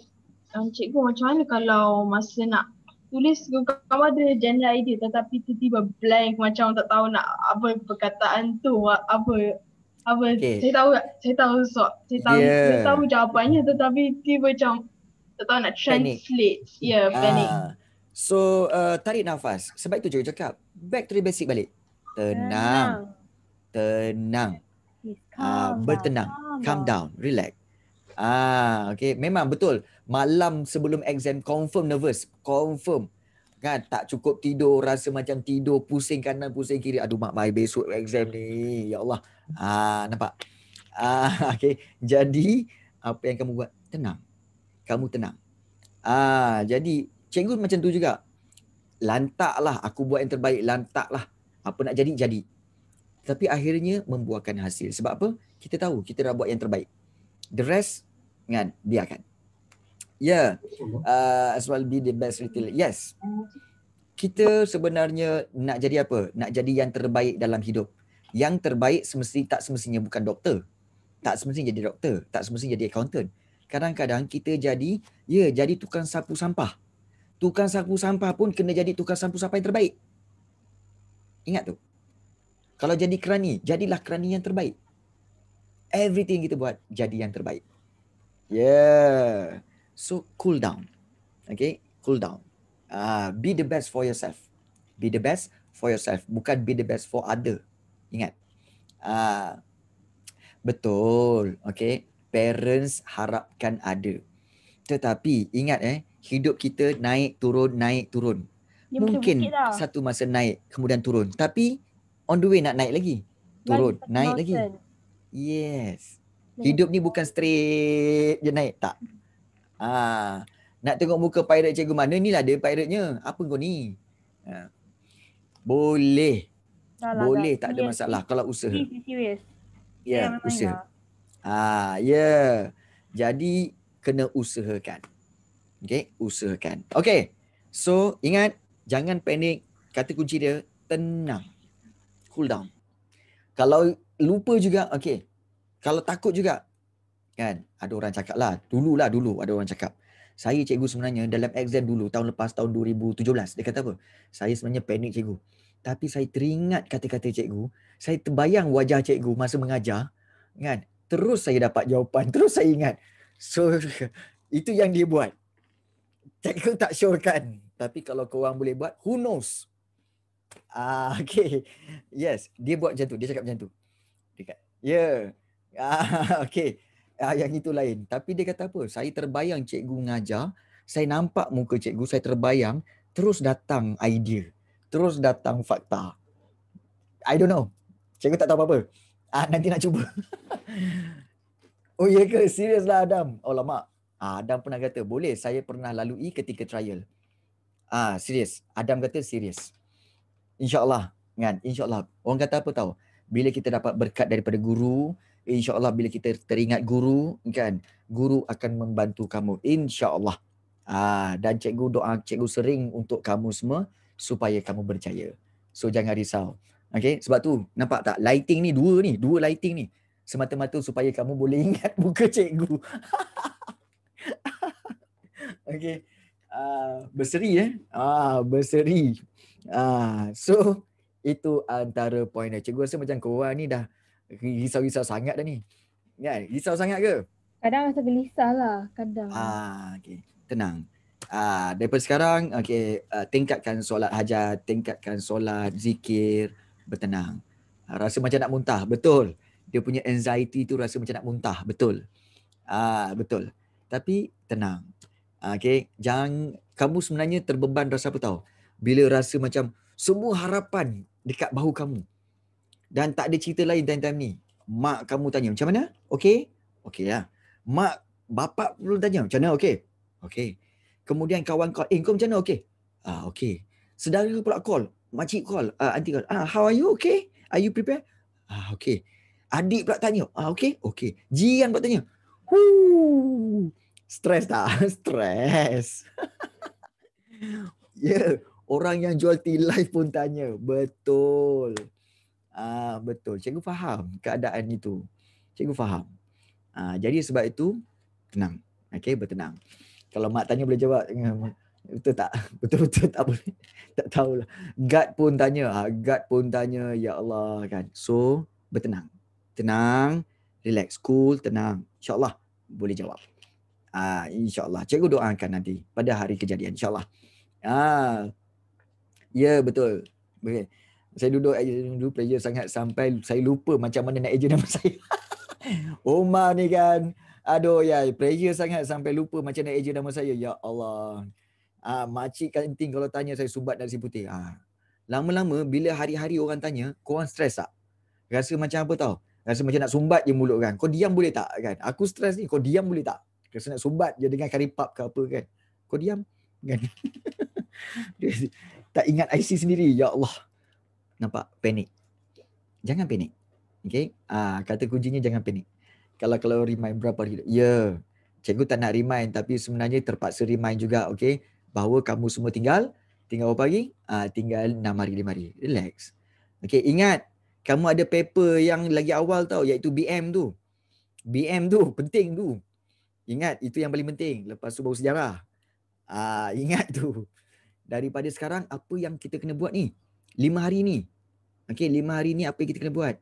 um, cikgu macam mana kalau masa nak tulis kau ada general idea tetapi tiba-tiba blank macam tak tahu nak apa perkataan tu apa apa okay. saya tahu saya tahu so, saya tahu yeah. saya tahu jawapannya tetapi tiba macam tak tahu nak translate ya, ah. panic. yeah panic ah. so uh, tarik nafas sebab itu juga cakap back to the basic balik tenang tenang ah, bertenang calm down relax ah okay, memang betul malam sebelum exam confirm nervous confirm kan tak cukup tidur rasa macam tidur pusing kanan pusing kiri aduh mak mai besok exam ni ya Allah ah nampak ah okey jadi apa yang kamu buat tenang kamu tenang ah jadi cikgu macam tu juga lantaklah aku buat yang terbaik lantaklah apa nak jadi jadi tapi akhirnya membuahkan hasil sebab apa kita tahu kita dah buat yang terbaik the rest kan biarkan Yeah. Ya. Uh, as well be the best retailer. Yes. Kita sebenarnya nak jadi apa? Nak jadi yang terbaik dalam hidup. Yang terbaik semestinya tak semestinya bukan doktor. Tak semestinya jadi doktor, tak semestinya jadi accountant. Kadang-kadang kita jadi ya yeah, jadi tukang sapu sampah. Tukang sapu sampah pun kena jadi tukang sapu sampah yang terbaik. Ingat tu. Kalau jadi kerani, jadilah kerani yang terbaik. Everything kita buat jadi yang terbaik. Yeah. So cool down. Okay, cool down. Uh, be the best for yourself. Be the best for yourself. Bukan be the best for other. Ingat. Uh, betul. Okay. Parents harapkan ada. Tetapi ingat eh, hidup kita naik turun, naik turun. Dia ya, Mungkin lah. satu masa naik, kemudian turun. Tapi on the way nak naik lagi. Turun, Balik naik lagi. Yes. Hidup ni bukan straight je naik. Tak. Ha, nak tengok muka pirate cikgu mana ni lah dia piratenya. Apa kau ni? Ha. Boleh. Dahlah, Boleh dah. tak ada yes, masalah kalau usaha. Ya, yeah, usaha. Ah, ya. Yeah. Jadi kena usahakan. Okay, usahakan. Okay, So, ingat jangan panik. Kata kunci dia tenang. Cool down. Kalau lupa juga, okay. Kalau takut juga, Kan? Ada orang cakap lah. Dulu lah dulu ada orang cakap. Saya cikgu sebenarnya dalam exam dulu tahun lepas tahun 2017. Dia kata apa? Saya sebenarnya panik cikgu. Tapi saya teringat kata-kata cikgu. Saya terbayang wajah cikgu masa mengajar. Kan? Terus saya dapat jawapan. Terus saya ingat. So, itu yang dia buat. Cikgu tak sure kan? Tapi kalau korang boleh buat, who knows? Ah, uh, okay. Yes, dia buat macam tu. Dia cakap macam tu. Dekat. Ya. Yeah. uh, okay. Ah, yang itu lain. Tapi dia kata apa? Saya terbayang cikgu mengajar. Saya nampak muka cikgu. Saya terbayang. Terus datang idea. Terus datang fakta. I don't know. Cikgu tak tahu apa-apa. Ah, nanti nak cuba. oh, ya, ke? seriuslah Adam. Oh, lama. Ah, Adam pernah kata, boleh. Saya pernah lalui ketika trial. Ah, serius. Adam kata, serius. InsyaAllah. Kan? InsyaAllah. Orang kata apa tahu? Bila kita dapat berkat daripada guru, insyaallah bila kita teringat guru kan guru akan membantu kamu insyaallah ah dan cikgu doa cikgu sering untuk kamu semua supaya kamu berjaya so jangan risau okey sebab tu nampak tak lighting ni dua ni dua lighting ni semata-mata supaya kamu boleh ingat muka cikgu okey ah uh, berseri eh ah uh, berseri ah so itu antara poin dia. Cikgu rasa macam kau lah ni dah risau-risau sangat dah ni. Kan? Yeah, risau sangat ke? Kadang rasa gelisah lah. Kadang. Ah, okay. Tenang. Ah, daripada sekarang, okay, uh, ah, tingkatkan solat hajat, tingkatkan solat, zikir, bertenang. Ah, rasa macam nak muntah, betul. Dia punya anxiety tu rasa macam nak muntah, betul. Ah, betul. Tapi tenang. Ah, okay, jangan, kamu sebenarnya terbeban rasa apa tahu? Bila rasa macam semua harapan dekat bahu kamu dan tak ada cerita lain time-time ni. Mak kamu tanya macam mana? Okey? Okey lah. Mak bapak perlu tanya macam mana? Okey. Okey. Kemudian kawan call, "Eh, kau macam mana? Okey." Ah, okey. Sedara pula call, makcik call, ah uh, auntie call, "Ah, how are you? Okey? Are you prepared?" Ah, okey. Adik pula tanya, "Ah, okey? Okey." Jian pula tanya. Hu! Stres dah, stres. yeah, orang yang jual T life pun tanya. Betul. Ah uh, betul. Cikgu faham keadaan itu. Cikgu faham. uh, jadi sebab itu tenang. okay, bertenang. Kalau mak tanya boleh jawab betul tak? Betul-betul tak boleh. Tak tahulah. God pun tanya, ah God pun tanya, ya Allah kan. So, bertenang. Tenang, relax, cool, tenang. Insyaallah boleh jawab. Ah uh, insya-Allah. Cikgu doakan nanti pada hari kejadian Insyaallah. Ah. Uh, ya, yeah, betul. Okay saya duduk agent dulu pressure sangat sampai saya lupa macam mana nak agent nama saya. Omar ni kan. Aduh ya, pressure sangat sampai lupa macam nak agent nama saya. Ya Allah. Ah, makcik kanting kalau tanya saya sumbat dari si putih. Ah. Lama-lama bila hari-hari orang tanya, kau orang stres tak? Rasa macam apa tau? Rasa macam nak sumbat je mulut kan. Kau diam boleh tak kan? Aku stres ni, kau diam boleh tak? Rasa nak sumbat je dengan curry pub ke apa kan? Kau diam kan? tak ingat IC sendiri, ya Allah nampak panik jangan panik okey ah kata kuncinya jangan panik kalau kalau remind berapa hari? ya yeah. cikgu tak nak remind tapi sebenarnya terpaksa remind juga okey bahawa kamu semua tinggal tinggal berapa hari ah tinggal 6 hari 5 hari relax okey ingat kamu ada paper yang lagi awal tau iaitu BM tu BM tu penting tu ingat itu yang paling penting lepas tu baru sejarah ah ingat tu daripada sekarang apa yang kita kena buat ni 5 hari ni Okay, lima hari ni apa yang kita kena buat?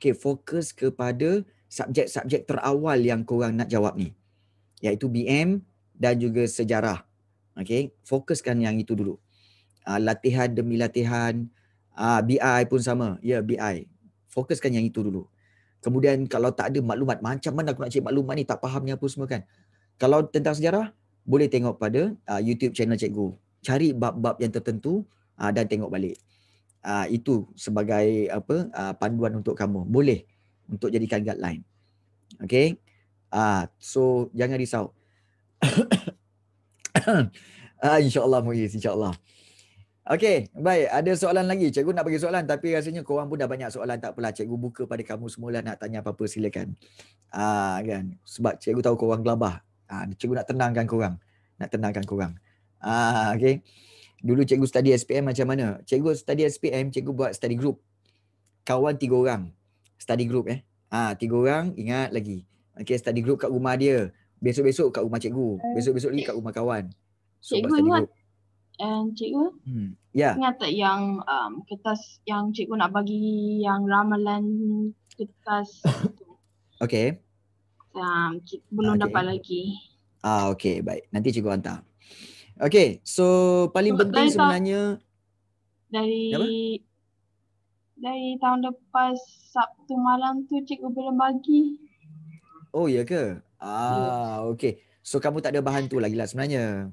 Okay, fokus kepada subjek-subjek terawal yang korang nak jawab ni. Iaitu BM dan juga sejarah. Okay, fokuskan yang itu dulu. Uh, latihan demi latihan. Uh, ah, BI pun sama. Ya, yeah, BI. Fokuskan yang itu dulu. Kemudian kalau tak ada maklumat, macam mana aku nak cari maklumat ni, tak faham ni apa semua kan. Kalau tentang sejarah, boleh tengok pada uh, YouTube channel cikgu. Cari bab-bab yang tertentu uh, dan tengok balik uh, itu sebagai apa uh, panduan untuk kamu boleh untuk jadikan guideline okey uh, so jangan risau uh, insyaallah Muiz insyaallah Okey, baik. Ada soalan lagi. Cikgu nak bagi soalan tapi rasanya korang pun dah banyak soalan. Tak apalah, cikgu buka pada kamu semula nak tanya apa-apa silakan. Ah uh, kan. Sebab cikgu tahu korang gelabah. Ah uh, cikgu nak tenangkan korang. Nak tenangkan korang. Ah uh, okey dulu cikgu study SPM macam mana? Cikgu study SPM, cikgu buat study group. Kawan tiga orang. Study group eh. Ah ha, tiga orang ingat lagi. Okay, study group kat rumah dia. Besok-besok kat rumah cikgu. Eh, Besok-besok lagi kat rumah kawan. So, cikgu buat And cikgu, hmm. yeah. ingat tak yang um, kertas yang cikgu nak bagi yang ramalan kertas itu? okay. Um, belum ah, okay. dapat lagi. Ah, okay. Baik. Nanti cikgu hantar. Okay, so paling so, penting sebenarnya dari apa? dari tahun lepas Sabtu malam tu cikgu belum bagi. Oh ya ke? Ah, yes. okay. So kamu tak ada bahan tu lagi lah sebenarnya.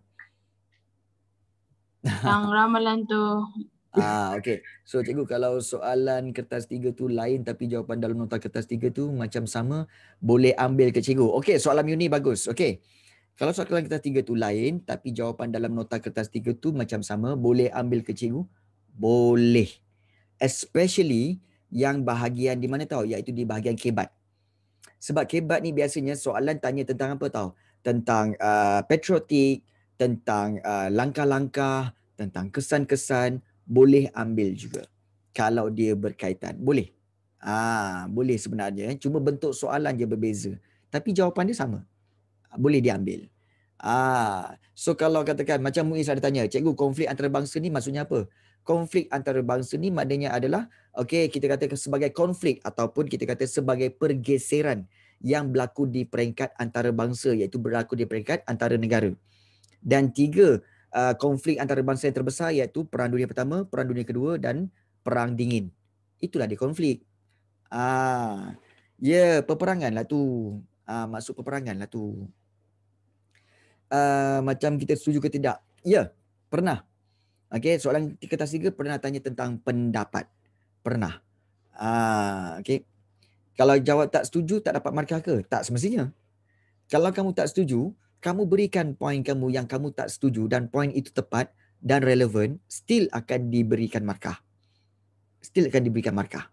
Yang ramalan tu. Ah, okay. So cikgu kalau soalan kertas tiga tu lain tapi jawapan dalam nota kertas tiga tu macam sama, boleh ambil ke cikgu. Okay, soalan you bagus. Okay. Kalau soalan kertas tiga tu lain tapi jawapan dalam nota kertas tiga tu macam sama, boleh ambil ke cikgu? Boleh. Especially yang bahagian di mana tahu iaitu di bahagian kebat. Sebab kebat ni biasanya soalan tanya tentang apa tahu? Tentang uh, patriotik, tentang uh, langkah-langkah, tentang kesan-kesan, boleh ambil juga. Kalau dia berkaitan, boleh. Ah, boleh sebenarnya. Cuma bentuk soalan je berbeza. Tapi jawapan dia sama boleh diambil. Ah, so kalau katakan macam Muiz ada tanya, cikgu konflik antarabangsa ni maksudnya apa? Konflik antarabangsa ni maknanya adalah okay kita kata sebagai konflik ataupun kita kata sebagai pergeseran yang berlaku di peringkat antarabangsa iaitu berlaku di peringkat antara negara. Dan tiga uh, konflik antarabangsa yang terbesar iaitu Perang Dunia Pertama, Perang Dunia Kedua dan Perang Dingin. Itulah dia konflik. Ah, ya yeah, peperangan lah tu. Ah, maksud peperangan lah tu. Uh, macam kita setuju ke tidak. Ya, pernah. Okey, soalan kertas tiga pernah tanya tentang pendapat. Pernah. Uh, Okey. Kalau jawab tak setuju, tak dapat markah ke? Tak semestinya. Kalau kamu tak setuju, kamu berikan poin kamu yang kamu tak setuju dan poin itu tepat dan relevan, still akan diberikan markah. Still akan diberikan markah.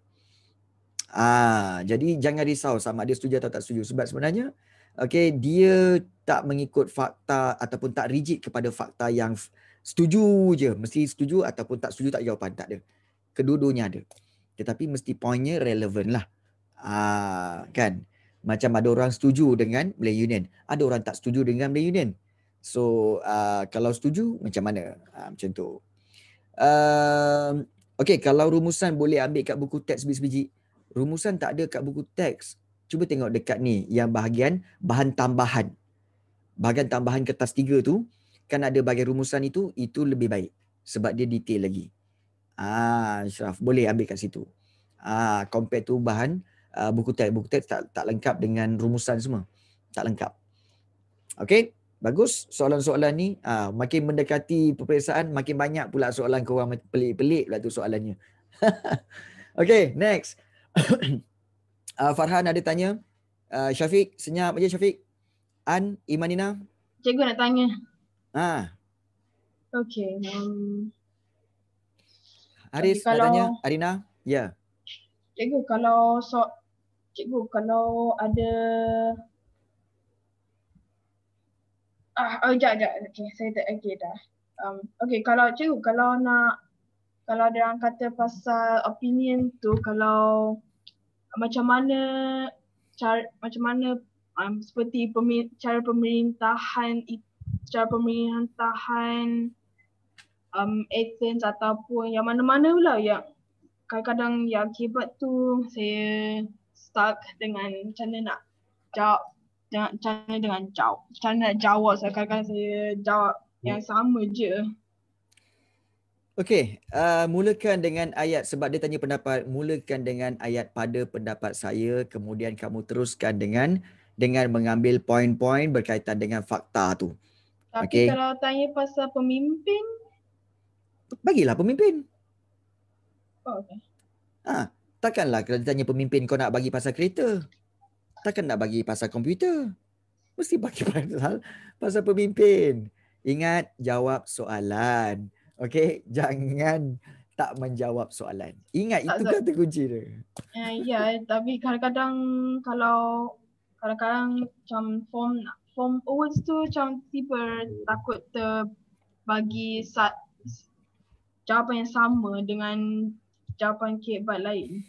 Ah, jadi jangan risau sama ada setuju atau tak setuju. Sebab sebenarnya okay, dia tak mengikut fakta ataupun tak rigid kepada fakta yang setuju je. Mesti setuju ataupun tak setuju tak jawapan. Tak ada. Kedua-duanya ada. Tetapi mesti poinnya relevan lah. Aa, ah, kan? Macam ada orang setuju dengan Malay Union. Ada orang tak setuju dengan Malay Union. So aa, ah, kalau setuju macam mana? Aa, ah, macam tu. Aa, okay kalau rumusan boleh ambil kat buku teks biji-biji. Rumusan tak ada kat buku teks cuba tengok dekat ni yang bahagian bahan tambahan. Bahagian tambahan kertas tiga tu kan ada bahagian rumusan itu, itu lebih baik. Sebab dia detail lagi. Ah, Syaraf, boleh ambil kat situ. Ah, compare tu bahan uh, buku teks. Buku teks tak, tak lengkap dengan rumusan semua. Tak lengkap. Okay, bagus. Soalan-soalan ni ah, makin mendekati peperiksaan, makin banyak pula soalan korang pelik-pelik pula tu soalannya. okay, next. Uh, Farhan ada tanya. Uh, Syafiq, senyap aja Syafiq. An, Imanina. Cikgu nak tanya. Ha. Ah. Okay. Um, Haris nak tanya. Arina, ya. Yeah. Cikgu, kalau so, cikgu, kalau ada... Ah, oh, jap, jap. Okay, saya tak okay dah. Um, okay, kalau cikgu, kalau nak... Kalau ada orang kata pasal opinion tu, kalau macam mana cara macam mana um, seperti pemir, cara pemerintahan cara pemerintahan um, Athens ataupun yang mana-mana pula yang kadang-kadang yang kibat tu saya stuck dengan cara nak jawab dengan, cara dengan jawab cara nak jawab saya kadang-kadang saya jawab yang sama je Okey, uh, mulakan dengan ayat sebab dia tanya pendapat, mulakan dengan ayat pada pendapat saya, kemudian kamu teruskan dengan dengan mengambil poin-poin berkaitan dengan fakta tu. Tapi okay. kalau tanya pasal pemimpin bagilah pemimpin. Oh, okay. Ha, takkanlah kalau dia tanya pemimpin kau nak bagi pasal kereta. Takkan nak bagi pasal komputer. Mesti bagi pasal pasal pemimpin. Ingat jawab soalan. Okay, jangan tak menjawab soalan. Ingat tak itu kata kunci dia. Eh, ya, tapi kadang-kadang kalau kadang-kadang macam form form awards tu macam tiba takut terbagi bagi sat, jawapan yang sama dengan jawapan kebat lain.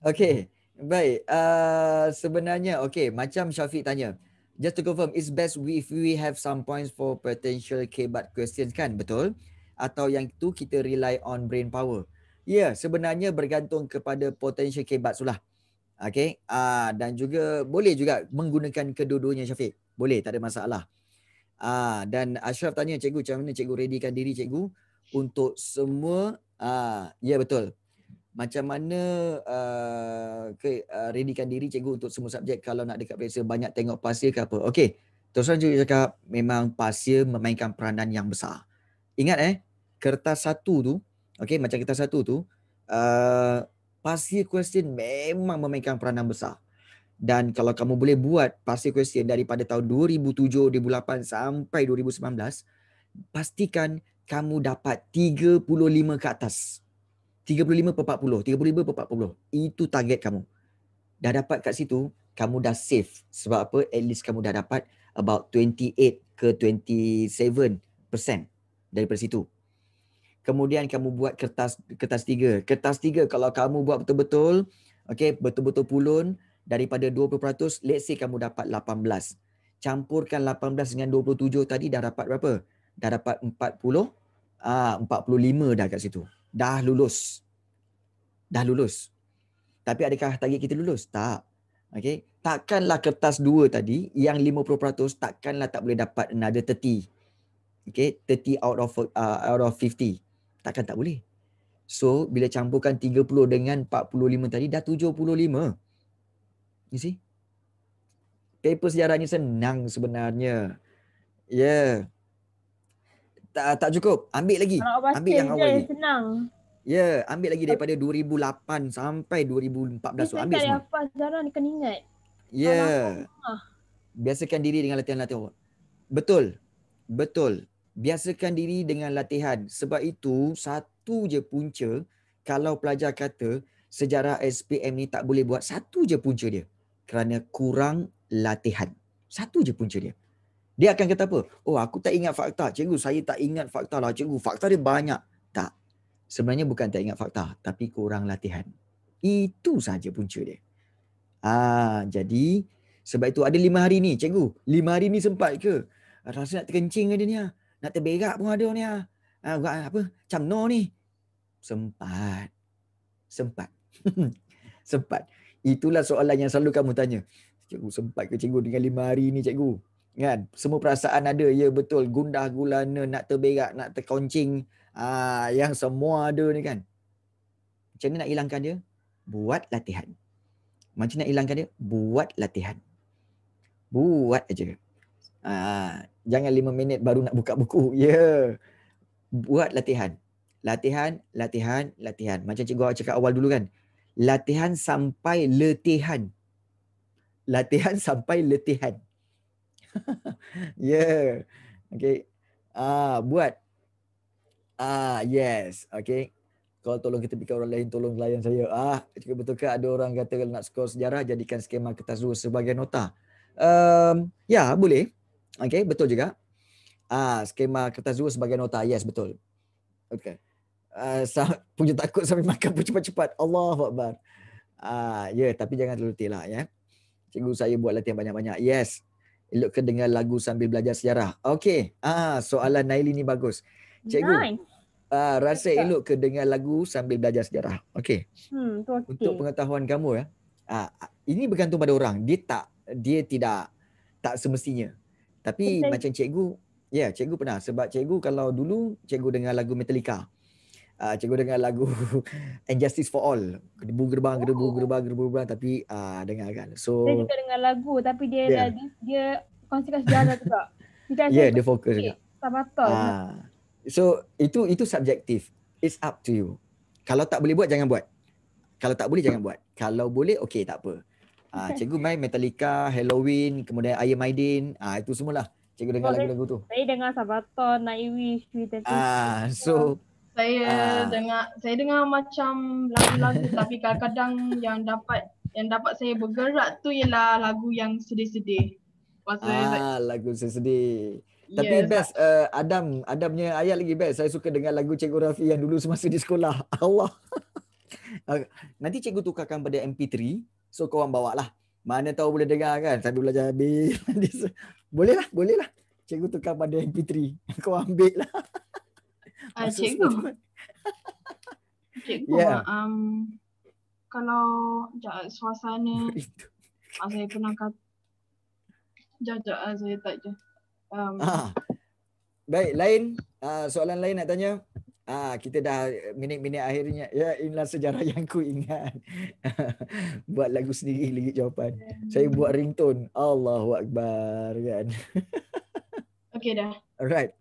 Okay, baik. Uh, sebenarnya, okay, macam Syafiq tanya just to confirm, it's best we, if we have some points for potential kebat questions kan, betul? Atau yang itu kita rely on brain power. Ya, yeah, sebenarnya bergantung kepada potential kebat sulah. Okay, uh, dan juga boleh juga menggunakan kedua-duanya Syafiq. Boleh, tak ada masalah. Ah uh, dan Ashraf tanya cikgu macam mana cikgu readykan diri cikgu untuk semua ah uh, ya yeah, betul macam mana uh, ke, uh, readykan diri cikgu untuk semua subjek kalau nak dekat peksa banyak tengok pasir ke apa. Okey. terusan cikgu cakap memang pasir memainkan peranan yang besar. Ingat eh, kertas satu tu, okey macam kertas satu tu, uh, pasir question memang memainkan peranan besar. Dan kalau kamu boleh buat pasir question daripada tahun 2007, 2008 sampai 2019, pastikan kamu dapat 35 ke atas. 35 per 40, 35 per 40. Itu target kamu. Dah dapat kat situ, kamu dah safe Sebab apa? At least kamu dah dapat about 28 ke 27% daripada situ. Kemudian kamu buat kertas kertas tiga. Kertas tiga kalau kamu buat betul-betul, okay, betul-betul pulun daripada 20%, let's say kamu dapat 18. Campurkan 18 dengan 27 tadi dah dapat berapa? Dah dapat 40, ah 45 dah kat situ dah lulus. Dah lulus. Tapi adakah target kita lulus? Tak. Okay. Takkanlah kertas dua tadi yang 50% takkanlah tak boleh dapat another 30. Okay. 30 out of uh, out of 50. Takkan tak boleh. So bila campurkan 30 dengan 45 tadi dah 75. You see? Paper sejarah ni senang sebenarnya. Yeah tak, tak cukup. Ambil lagi. Basket ambil yang awal ni. Senang. Ya, yeah, ambil lagi daripada 2008 sampai 2014. So, ambil semua. Apa, Zara ni kena ingat. Ya. Yeah. Biasakan diri dengan latihan-latihan. Betul. Betul. Biasakan diri dengan latihan. Sebab itu, satu je punca kalau pelajar kata sejarah SPM ni tak boleh buat satu je punca dia. Kerana kurang latihan. Satu je punca dia. Dia akan kata apa? Oh aku tak ingat fakta. Cikgu saya tak ingat fakta lah cikgu. Fakta dia banyak. Tak. Sebenarnya bukan tak ingat fakta. Tapi kurang latihan. Itu saja punca dia. Ah, jadi sebab itu ada lima hari ni cikgu. Lima hari ni sempat ke? Rasa nak terkencing ke dia ni lah. Nak terberak pun ada ni lah. Ha, apa? Cam no ni. Sempat. Sempat. sempat. Itulah soalan yang selalu kamu tanya. Cikgu sempat ke cikgu dengan lima hari ni cikgu? kan semua perasaan ada ya betul gundah gulana nak terberak nak terkoncing aa, ah, yang semua ada ni kan macam mana nak hilangkan dia buat latihan macam nak hilangkan dia buat latihan buat aja aa, ah, jangan lima minit baru nak buka buku ya yeah. buat latihan latihan latihan latihan macam cikgu awak cakap awal dulu kan latihan sampai letihan latihan sampai letihan yeah. Okay. Ah, uh, buat. Ah, uh, yes. Okay. Kau tolong kita fikir orang lain, tolong layan saya. Ah, cukup betul ke ada orang kata kalau nak skor sejarah, jadikan skema kertas dua sebagai nota. Um, ya, boleh. Okay, betul juga. Ah, skema kertas dua sebagai nota. Yes, betul. Okay. Uh, punya takut sampai makan pun cepat-cepat. Allah Akbar. Ah, ya, yeah, tapi jangan terlutih lah. Ya. Yeah. Cikgu saya buat latihan banyak-banyak. Yes, elok ke dengar lagu sambil belajar sejarah. Okey. Ah, soalan Naili ni bagus. Cikgu. Nice. Ah, rasa elok ke dengar lagu sambil belajar sejarah. Okey. Hmm, okay. Untuk pengetahuan kamu ya. Ah, ini bergantung pada orang. Dia tak dia tidak tak semestinya. Tapi Betul. macam cikgu, ya, yeah, cikgu pernah sebab cikgu kalau dulu cikgu dengar lagu Metallica uh, cikgu dengar lagu Injustice for All. Gerbu gerbang, gerbu oh. gerbang, gerbu gerbang tapi uh, dengar kan. So, dia juga dengar lagu tapi dia yeah. dah, dia konsekuensi sejarah juga. Ya, yeah, dia fokus juga. Sabato. Uh, ah. so, itu itu subjektif. It's up to you. Kalau tak boleh buat, jangan buat. Kalau tak boleh, jangan buat. Kalau boleh, okey, tak apa. Uh, cikgu main Metallica, Halloween, kemudian Iron Maiden. Uh, itu semualah. Cikgu dengar lagu-lagu tu. Saya dengar Sabaton, Nightwish, Sweet Ah, So, saya uh. dengar saya dengar macam lagu-lagu tapi kadang-kadang yang dapat yang dapat saya bergerak tu ialah lagu yang sedih-sedih. Maksudnya ah, saya, lagu sedih-sedih. Tapi best uh, Adam Adam punya ayat lagi best. Saya suka dengar lagu Cikgu Rafi yang dulu semasa di sekolah. Allah. nanti cikgu tukarkan pada MP3. So kau orang bawalah. Mana tahu boleh dengar kan sambil belajar habis. boleh lah, boleh lah. Cikgu tukar pada MP3. Kau ambil lah. Ah, Masa cikgu. cikgu. Yeah. Um, kalau jat, suasana mak ah, saya pernah kata jajak lah saya tak um, ah. Baik, lain uh, soalan lain nak tanya? Ah, kita dah minit-minit akhirnya. Ya, inilah sejarah yang ku ingat. buat lagu sendiri lagi jawapan. Saya buat ringtone. Allahu Akbar kan. Okey dah. Alright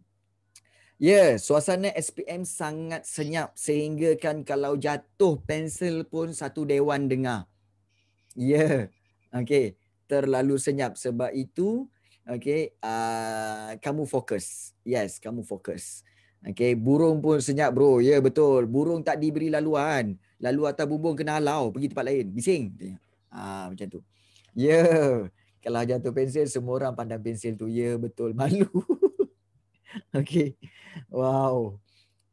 yeah, suasana SPM sangat senyap sehingga kan kalau jatuh pensel pun satu dewan dengar. Ya. Yeah. Okey, terlalu senyap sebab itu okay, uh, kamu fokus. Yes, kamu fokus. Okay, burung pun senyap bro. Ya yeah, betul. Burung tak diberi laluan. Lalu atas bumbung kena halau pergi tempat lain. Bising. Ah macam tu. Ya. Yeah. Kalau jatuh pensel semua orang pandang pensel tu. Ya yeah, betul. Malu. okay. Wow.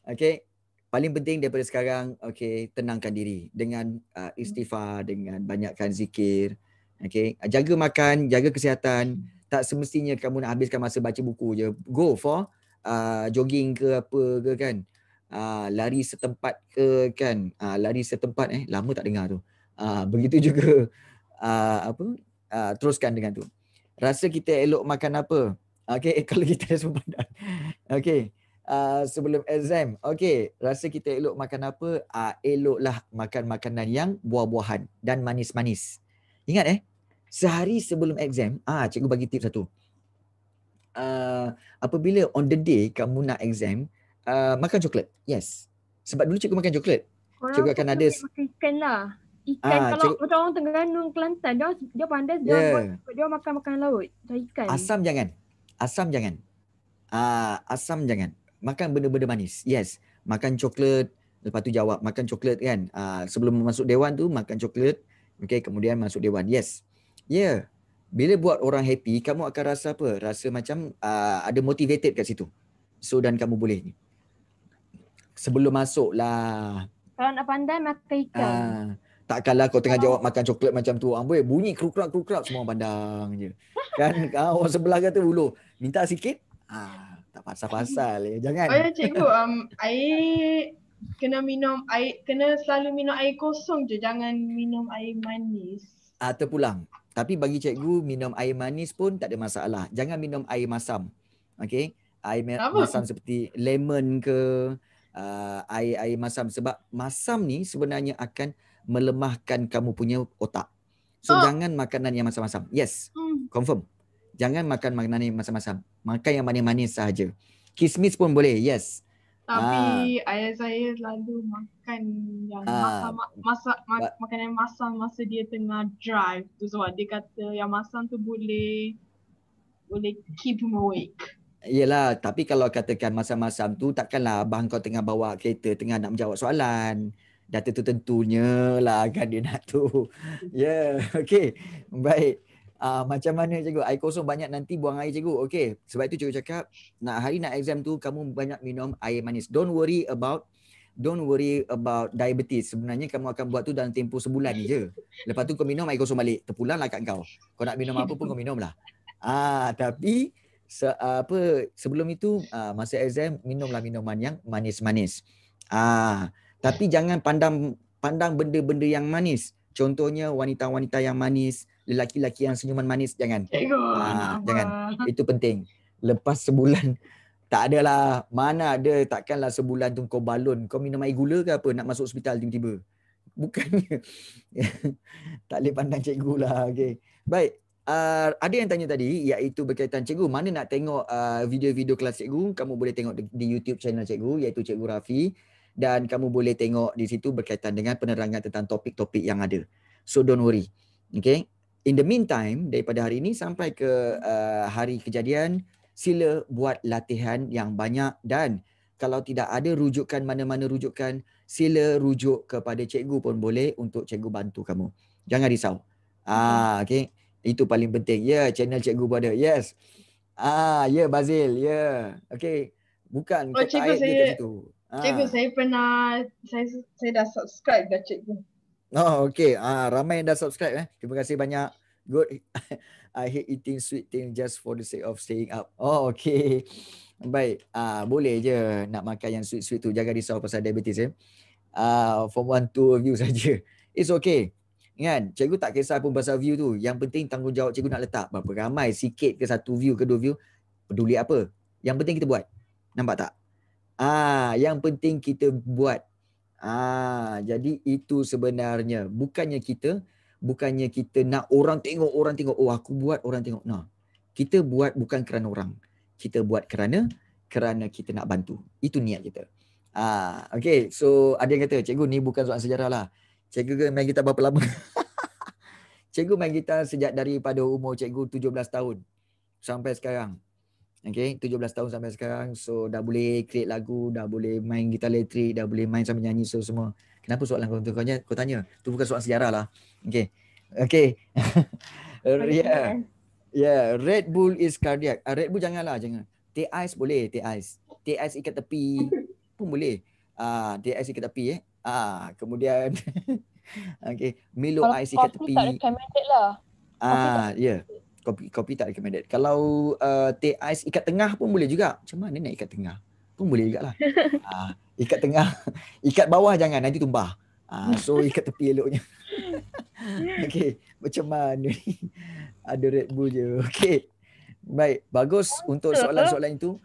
Okay. Paling penting daripada sekarang, okay, tenangkan diri dengan uh, istighfar, dengan banyakkan zikir. Okay. Jaga makan, jaga kesihatan. Tak semestinya kamu nak habiskan masa baca buku je. Go for uh, jogging ke apa ke kan. Uh, lari setempat ke kan. Uh, lari setempat eh. Lama tak dengar tu. Uh, begitu juga uh, apa uh, teruskan dengan tu. Rasa kita elok makan apa? Okey, kalau kita ada sempadan. Okey. Uh, sebelum exam. Okay, rasa kita elok makan apa? Uh, eloklah makan makanan yang buah-buahan dan manis-manis. Ingat eh, sehari sebelum exam, ah uh, cikgu bagi tip satu. Uh, apabila on the day kamu nak exam, uh, makan coklat. Yes. Sebab dulu cikgu makan coklat. Orang cikgu akan ada ikan lah. Ikan ah, kalau cikgu... macam orang Terengganu, Kelantan, dia dia pandai yeah. dia ya. dia makan makanan laut. Macam ikan. Asam jangan asam jangan. Uh, asam jangan. Makan benda-benda manis. Yes. Makan coklat. Lepas tu jawab. Makan coklat kan. Uh, sebelum masuk dewan tu, makan coklat. Okay, kemudian masuk dewan. Yes. Yeah. Bila buat orang happy, kamu akan rasa apa? Rasa macam uh, ada motivated kat situ. So, dan kamu boleh. Sebelum masuk lah. Kalau nak pandai, makan ikan. Uh, tak kalah kau tengah jawab makan coklat macam tu. Amboi, ah, bunyi kerukrak-kerukrak semua pandang je. Kan? Ah, orang sebelah kata dulu. Minta sikit. Ha, tak pasal-pasal. Ya. Jangan. Oh ya, cikgu. Um, air... Kena minum air, kena selalu minum air kosong je. Jangan minum air manis. Ah, terpulang. Tapi bagi cikgu, minum air manis pun tak ada masalah. Jangan minum air masam. Okay? Air ma- masam seperti lemon ke, uh, air-air masam. Sebab masam ni sebenarnya akan melemahkan kamu punya otak. So oh. jangan makanan yang masam-masam. Yes. Hmm. Confirm. Jangan makan makanan yang masam-masam. Makan yang manis-manis sahaja. Kismis pun boleh. Yes. Tapi ah. ayah saya selalu makan yang masam ah. masak ma- yang masam masa dia tengah drive. Tu sebab dia kata yang masam tu boleh boleh keep him awake. Yelah, tapi kalau katakan masam-masam tu takkanlah abang kau tengah bawa kereta tengah nak menjawab soalan dah tentu tentunya lah kan dia nak tu. Ya, yeah. okey. Baik. Uh, macam mana cikgu? Air kosong banyak nanti buang air cikgu. Okey. Sebab itu cikgu cakap, nak hari nak exam tu kamu banyak minum air manis. Don't worry about don't worry about diabetes. Sebenarnya kamu akan buat tu dalam tempoh sebulan je. Lepas tu kau minum air kosong balik. Terpulang lah kat kau. Kau nak minum apa pun kau minum lah. Ah, tapi se- apa sebelum itu uh, masa exam minumlah minuman yang manis-manis. Ah, tapi jangan pandang pandang benda-benda yang manis. Contohnya wanita-wanita yang manis, lelaki-lelaki yang senyuman manis jangan. Ha, jangan. Itu penting. Lepas sebulan tak ada lah mana ada takkanlah sebulan tu kau balon kau minum air gula ke apa nak masuk hospital tiba-tiba bukannya tak boleh pandang cikgu lah okay. baik uh, ada yang tanya tadi iaitu berkaitan cikgu mana nak tengok uh, video-video kelas cikgu kamu boleh tengok di, di YouTube channel cikgu iaitu cikgu Rafi dan kamu boleh tengok di situ berkaitan dengan penerangan tentang topik-topik yang ada. So don't worry. Okay. In the meantime, daripada hari ini sampai ke uh, hari kejadian, sila buat latihan yang banyak dan kalau tidak ada rujukan mana-mana rujukan, sila rujuk kepada cikgu pun boleh untuk cikgu bantu kamu. Jangan risau. Ah, okay. Itu paling penting. Ya, yeah, channel cikgu ada. Yes. Ah, ya, yeah, Bazil. Ya. Yeah. Okay. Bukan. Oh, cikgu saya. Dia Ah. Cikgu, saya pernah saya saya dah subscribe dah cikgu. Oh, okay. Ah, ramai yang dah subscribe. Eh. Terima kasih banyak. Good. I hate eating sweet things just for the sake of staying up. Oh, okay. Baik. Ah, boleh je nak makan yang sweet-sweet tu. Jangan risau pasal diabetes. Eh. Ah, from one to view saja. It's okay. Kan? Cikgu tak kisah pun pasal view tu. Yang penting tanggungjawab cikgu nak letak. Berapa ramai sikit ke satu view ke dua view. Peduli apa. Yang penting kita buat. Nampak tak? Ah, yang penting kita buat. Ah, jadi itu sebenarnya bukannya kita bukannya kita nak orang tengok orang tengok oh aku buat orang tengok. Nah. Kita buat bukan kerana orang. Kita buat kerana kerana kita nak bantu. Itu niat kita. Ah, okay. So ada yang kata, cikgu ni bukan soal sejarah lah. Cikgu main gitar berapa lama? cikgu main gitar sejak daripada umur cikgu 17 tahun sampai sekarang. Okay, 17 tahun sampai sekarang. So, dah boleh create lagu, dah boleh main gitar elektrik, dah boleh main sama nyanyi, so semua. Kenapa soalan kau, kau, kau tanya? Itu bukan soalan sejarah lah. Okay. Okay. yeah. Kan? yeah. Red Bull is cardiac. Uh, Red Bull janganlah, jangan. Teh ice boleh, teh ice. Teh ice ikat tepi pun boleh. Ah, uh, teh ais ikat tepi eh. Ah, uh, kemudian. okay. Milo ice ikat tepi. Kalau tak ada lah. Ah, uh, yeah kopi kopi tak recommended. Kalau uh, teh ais ikat tengah pun boleh juga. Macam mana nak ikat tengah? Pun boleh juga lah. Uh, ah, ikat tengah, ikat bawah jangan nanti tumbah. Uh, so ikat tepi eloknya. Okey. macam mana ni? Ada Red Bull je. Okay, baik. Bagus untuk soalan-soalan itu.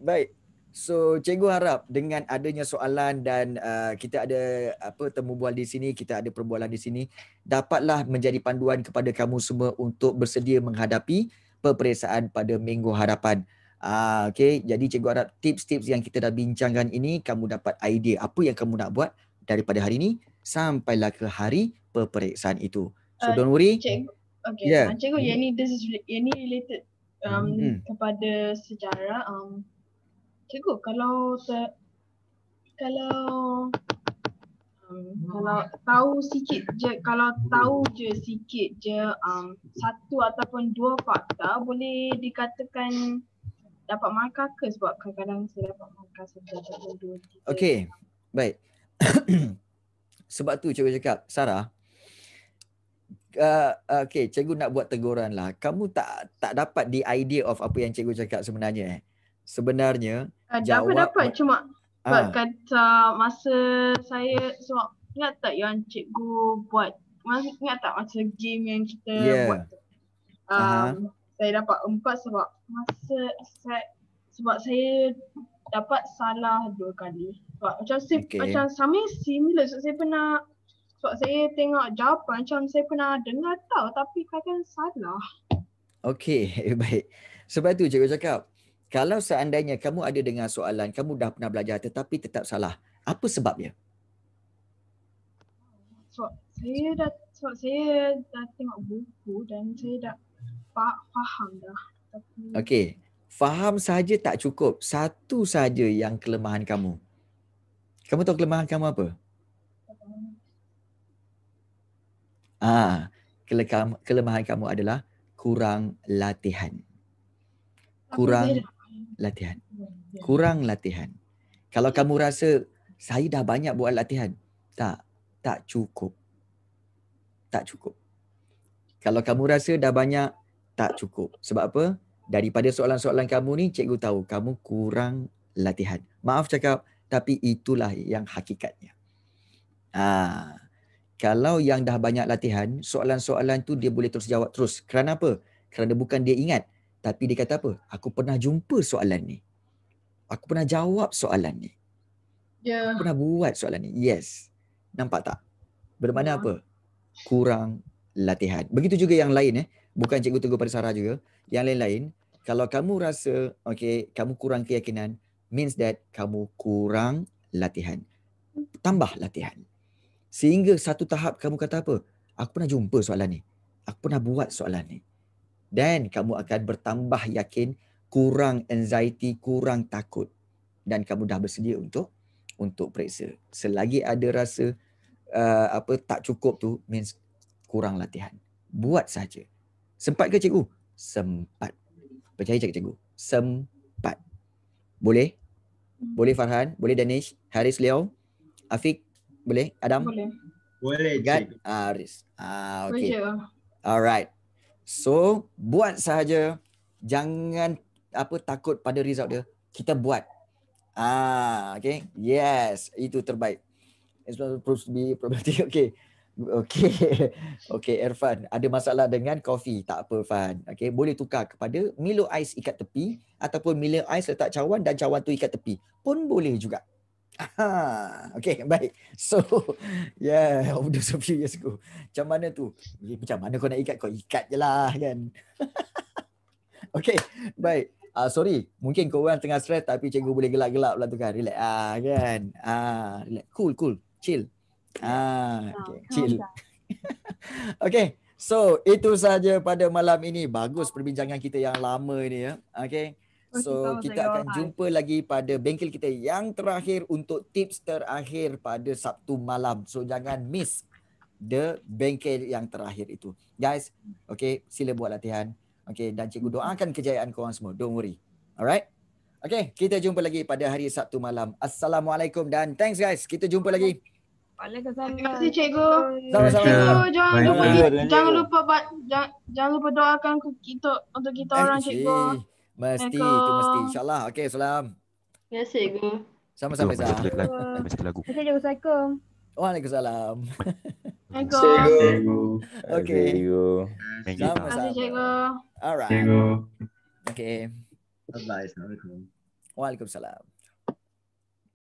Baik, So cikgu harap dengan adanya soalan dan uh, kita ada apa temu bual di sini, kita ada perbualan di sini dapatlah menjadi panduan kepada kamu semua untuk bersedia menghadapi peperiksaan pada minggu harapan. Uh, ah, okay. Jadi cikgu harap tips-tips yang kita dah bincangkan ini kamu dapat idea apa yang kamu nak buat daripada hari ini sampailah ke hari peperiksaan itu. So ah, don't worry. Uh, cikgu. Okay. Yeah. Ya. Cikgu, yang ini, hmm. this is, yang ini related um, mm-hmm. kepada sejarah. Um, cikgu kalau ter, kalau um, kalau tahu sikit je kalau tahu je sikit je um, satu ataupun dua fakta boleh dikatakan dapat markah ke sebab kadang-kadang saya dapat markah satu ataupun dua tiga. baik. sebab tu cikgu cakap, Sarah, Uh, okay, cikgu nak buat teguran lah. Kamu tak tak dapat the idea of apa yang cikgu cakap sebenarnya. Eh sebenarnya uh, jawab dapat, dapat cuma sebab uh. kata masa saya sebab ingat tak yang cikgu buat masa ingat tak masa game yang kita yeah. buat um, uh-huh. saya dapat empat sebab masa saya sebab saya dapat salah dua kali sebab macam saya, okay. macam sama similar sebab saya pernah sebab saya tengok jawapan macam saya pernah dengar tau tapi kadang salah Okay, baik. Sebab tu cikgu cakap, kalau seandainya kamu ada dengan soalan, kamu dah pernah belajar tetapi tetap salah, apa sebabnya? Sebab saya dah sebab saya dah tengok buku dan saya dah faham dah. Tapi... Okey. Faham saja tak cukup. Satu saja yang kelemahan kamu. Kamu tahu kelemahan kamu apa? Ah, kelemahan kamu adalah kurang latihan. Kurang Tapi latihan. Ya. Kurang latihan. Kalau kamu rasa saya dah banyak buat latihan, tak tak cukup. Tak cukup. Kalau kamu rasa dah banyak, tak cukup. Sebab apa? Daripada soalan-soalan kamu ni cikgu tahu kamu kurang latihan. Maaf cakap tapi itulah yang hakikatnya. Ah. Ha. Kalau yang dah banyak latihan, soalan-soalan tu dia boleh terus jawab terus. kerana apa Kerana bukan dia ingat, tapi dia kata apa? Aku pernah jumpa soalan ni. Aku pernah jawab soalan ni. Ya. Yeah. Pernah buat soalan ni. Yes. Nampak tak? Bermakna yeah. apa? Kurang latihan. Begitu juga yang lain eh. Bukan cikgu tunggu pada Sarah juga. Yang lain-lain, kalau kamu rasa okay, kamu kurang keyakinan, means that kamu kurang latihan. Tambah latihan. Sehingga satu tahap kamu kata apa? Aku pernah jumpa soalan ni. Aku pernah buat soalan ni. Dan kamu akan bertambah yakin, kurang anxiety, kurang takut. Dan kamu dah bersedia untuk untuk periksa. Selagi ada rasa uh, apa tak cukup tu, means kurang latihan. Buat saja. Sempat ke cikgu? Sempat. Percaya cakap cikgu. Sempat. Boleh? Boleh Farhan? Boleh Danish? Haris Leo? Afiq? Boleh? Adam? Boleh. Boleh cikgu. Ah, Haris. Ah, okay. Alright. So, buat sahaja. Jangan apa takut pada result dia. Kita buat. Ah, okay. Yes, itu terbaik. It's not supposed to be probability. Okay. Okay. Okay, Erfan. Ada masalah dengan kopi. Tak apa, Fan. Okay, boleh tukar kepada Milo Ice ikat tepi ataupun Milo Ice letak cawan dan cawan tu ikat tepi. Pun boleh juga. Ah, okay, baik. So, yeah, over those few years ago. Macam mana tu? Eh, macam mana kau nak ikat? Kau ikat je lah kan. okay, baik. Uh, sorry, mungkin kau orang tengah stress tapi cikgu boleh gelak-gelak pula tu kan. Relax ah kan. Ah, uh, relax. Cool, cool. Chill. Ah, okay. chill. okay, so itu saja pada malam ini. Bagus perbincangan kita yang lama ini ya. Okay. So kita akan jumpa lagi pada bengkel kita yang terakhir untuk tips terakhir pada Sabtu malam. So jangan miss the bengkel yang terakhir itu. Guys, okay, sila buat latihan. Okay, dan cikgu hmm. doakan kejayaan korang semua. Don't worry. Alright? Okay, kita jumpa lagi pada hari Sabtu malam. Assalamualaikum dan thanks guys. Kita jumpa lagi. Waalaikumsalam. Terima kasih cikgu. Sama-sama. jangan lupa, jangan lupa jangan, lupa doakan kita untuk kita orang cikgu. Mesti, tu mesti. InsyaAllah. Okay, salam. Ya kasih, Gu. Sama-sama, Isha. Terima kasih, Gu. Assalamualaikum. Waalaikumsalam. Assalamualaikum. Okay. Assalamualaikum. Terima kasih, Cikgu. Alright. Cikgu. Okay. Bye-bye. Assalamualaikum. Waalaikumsalam.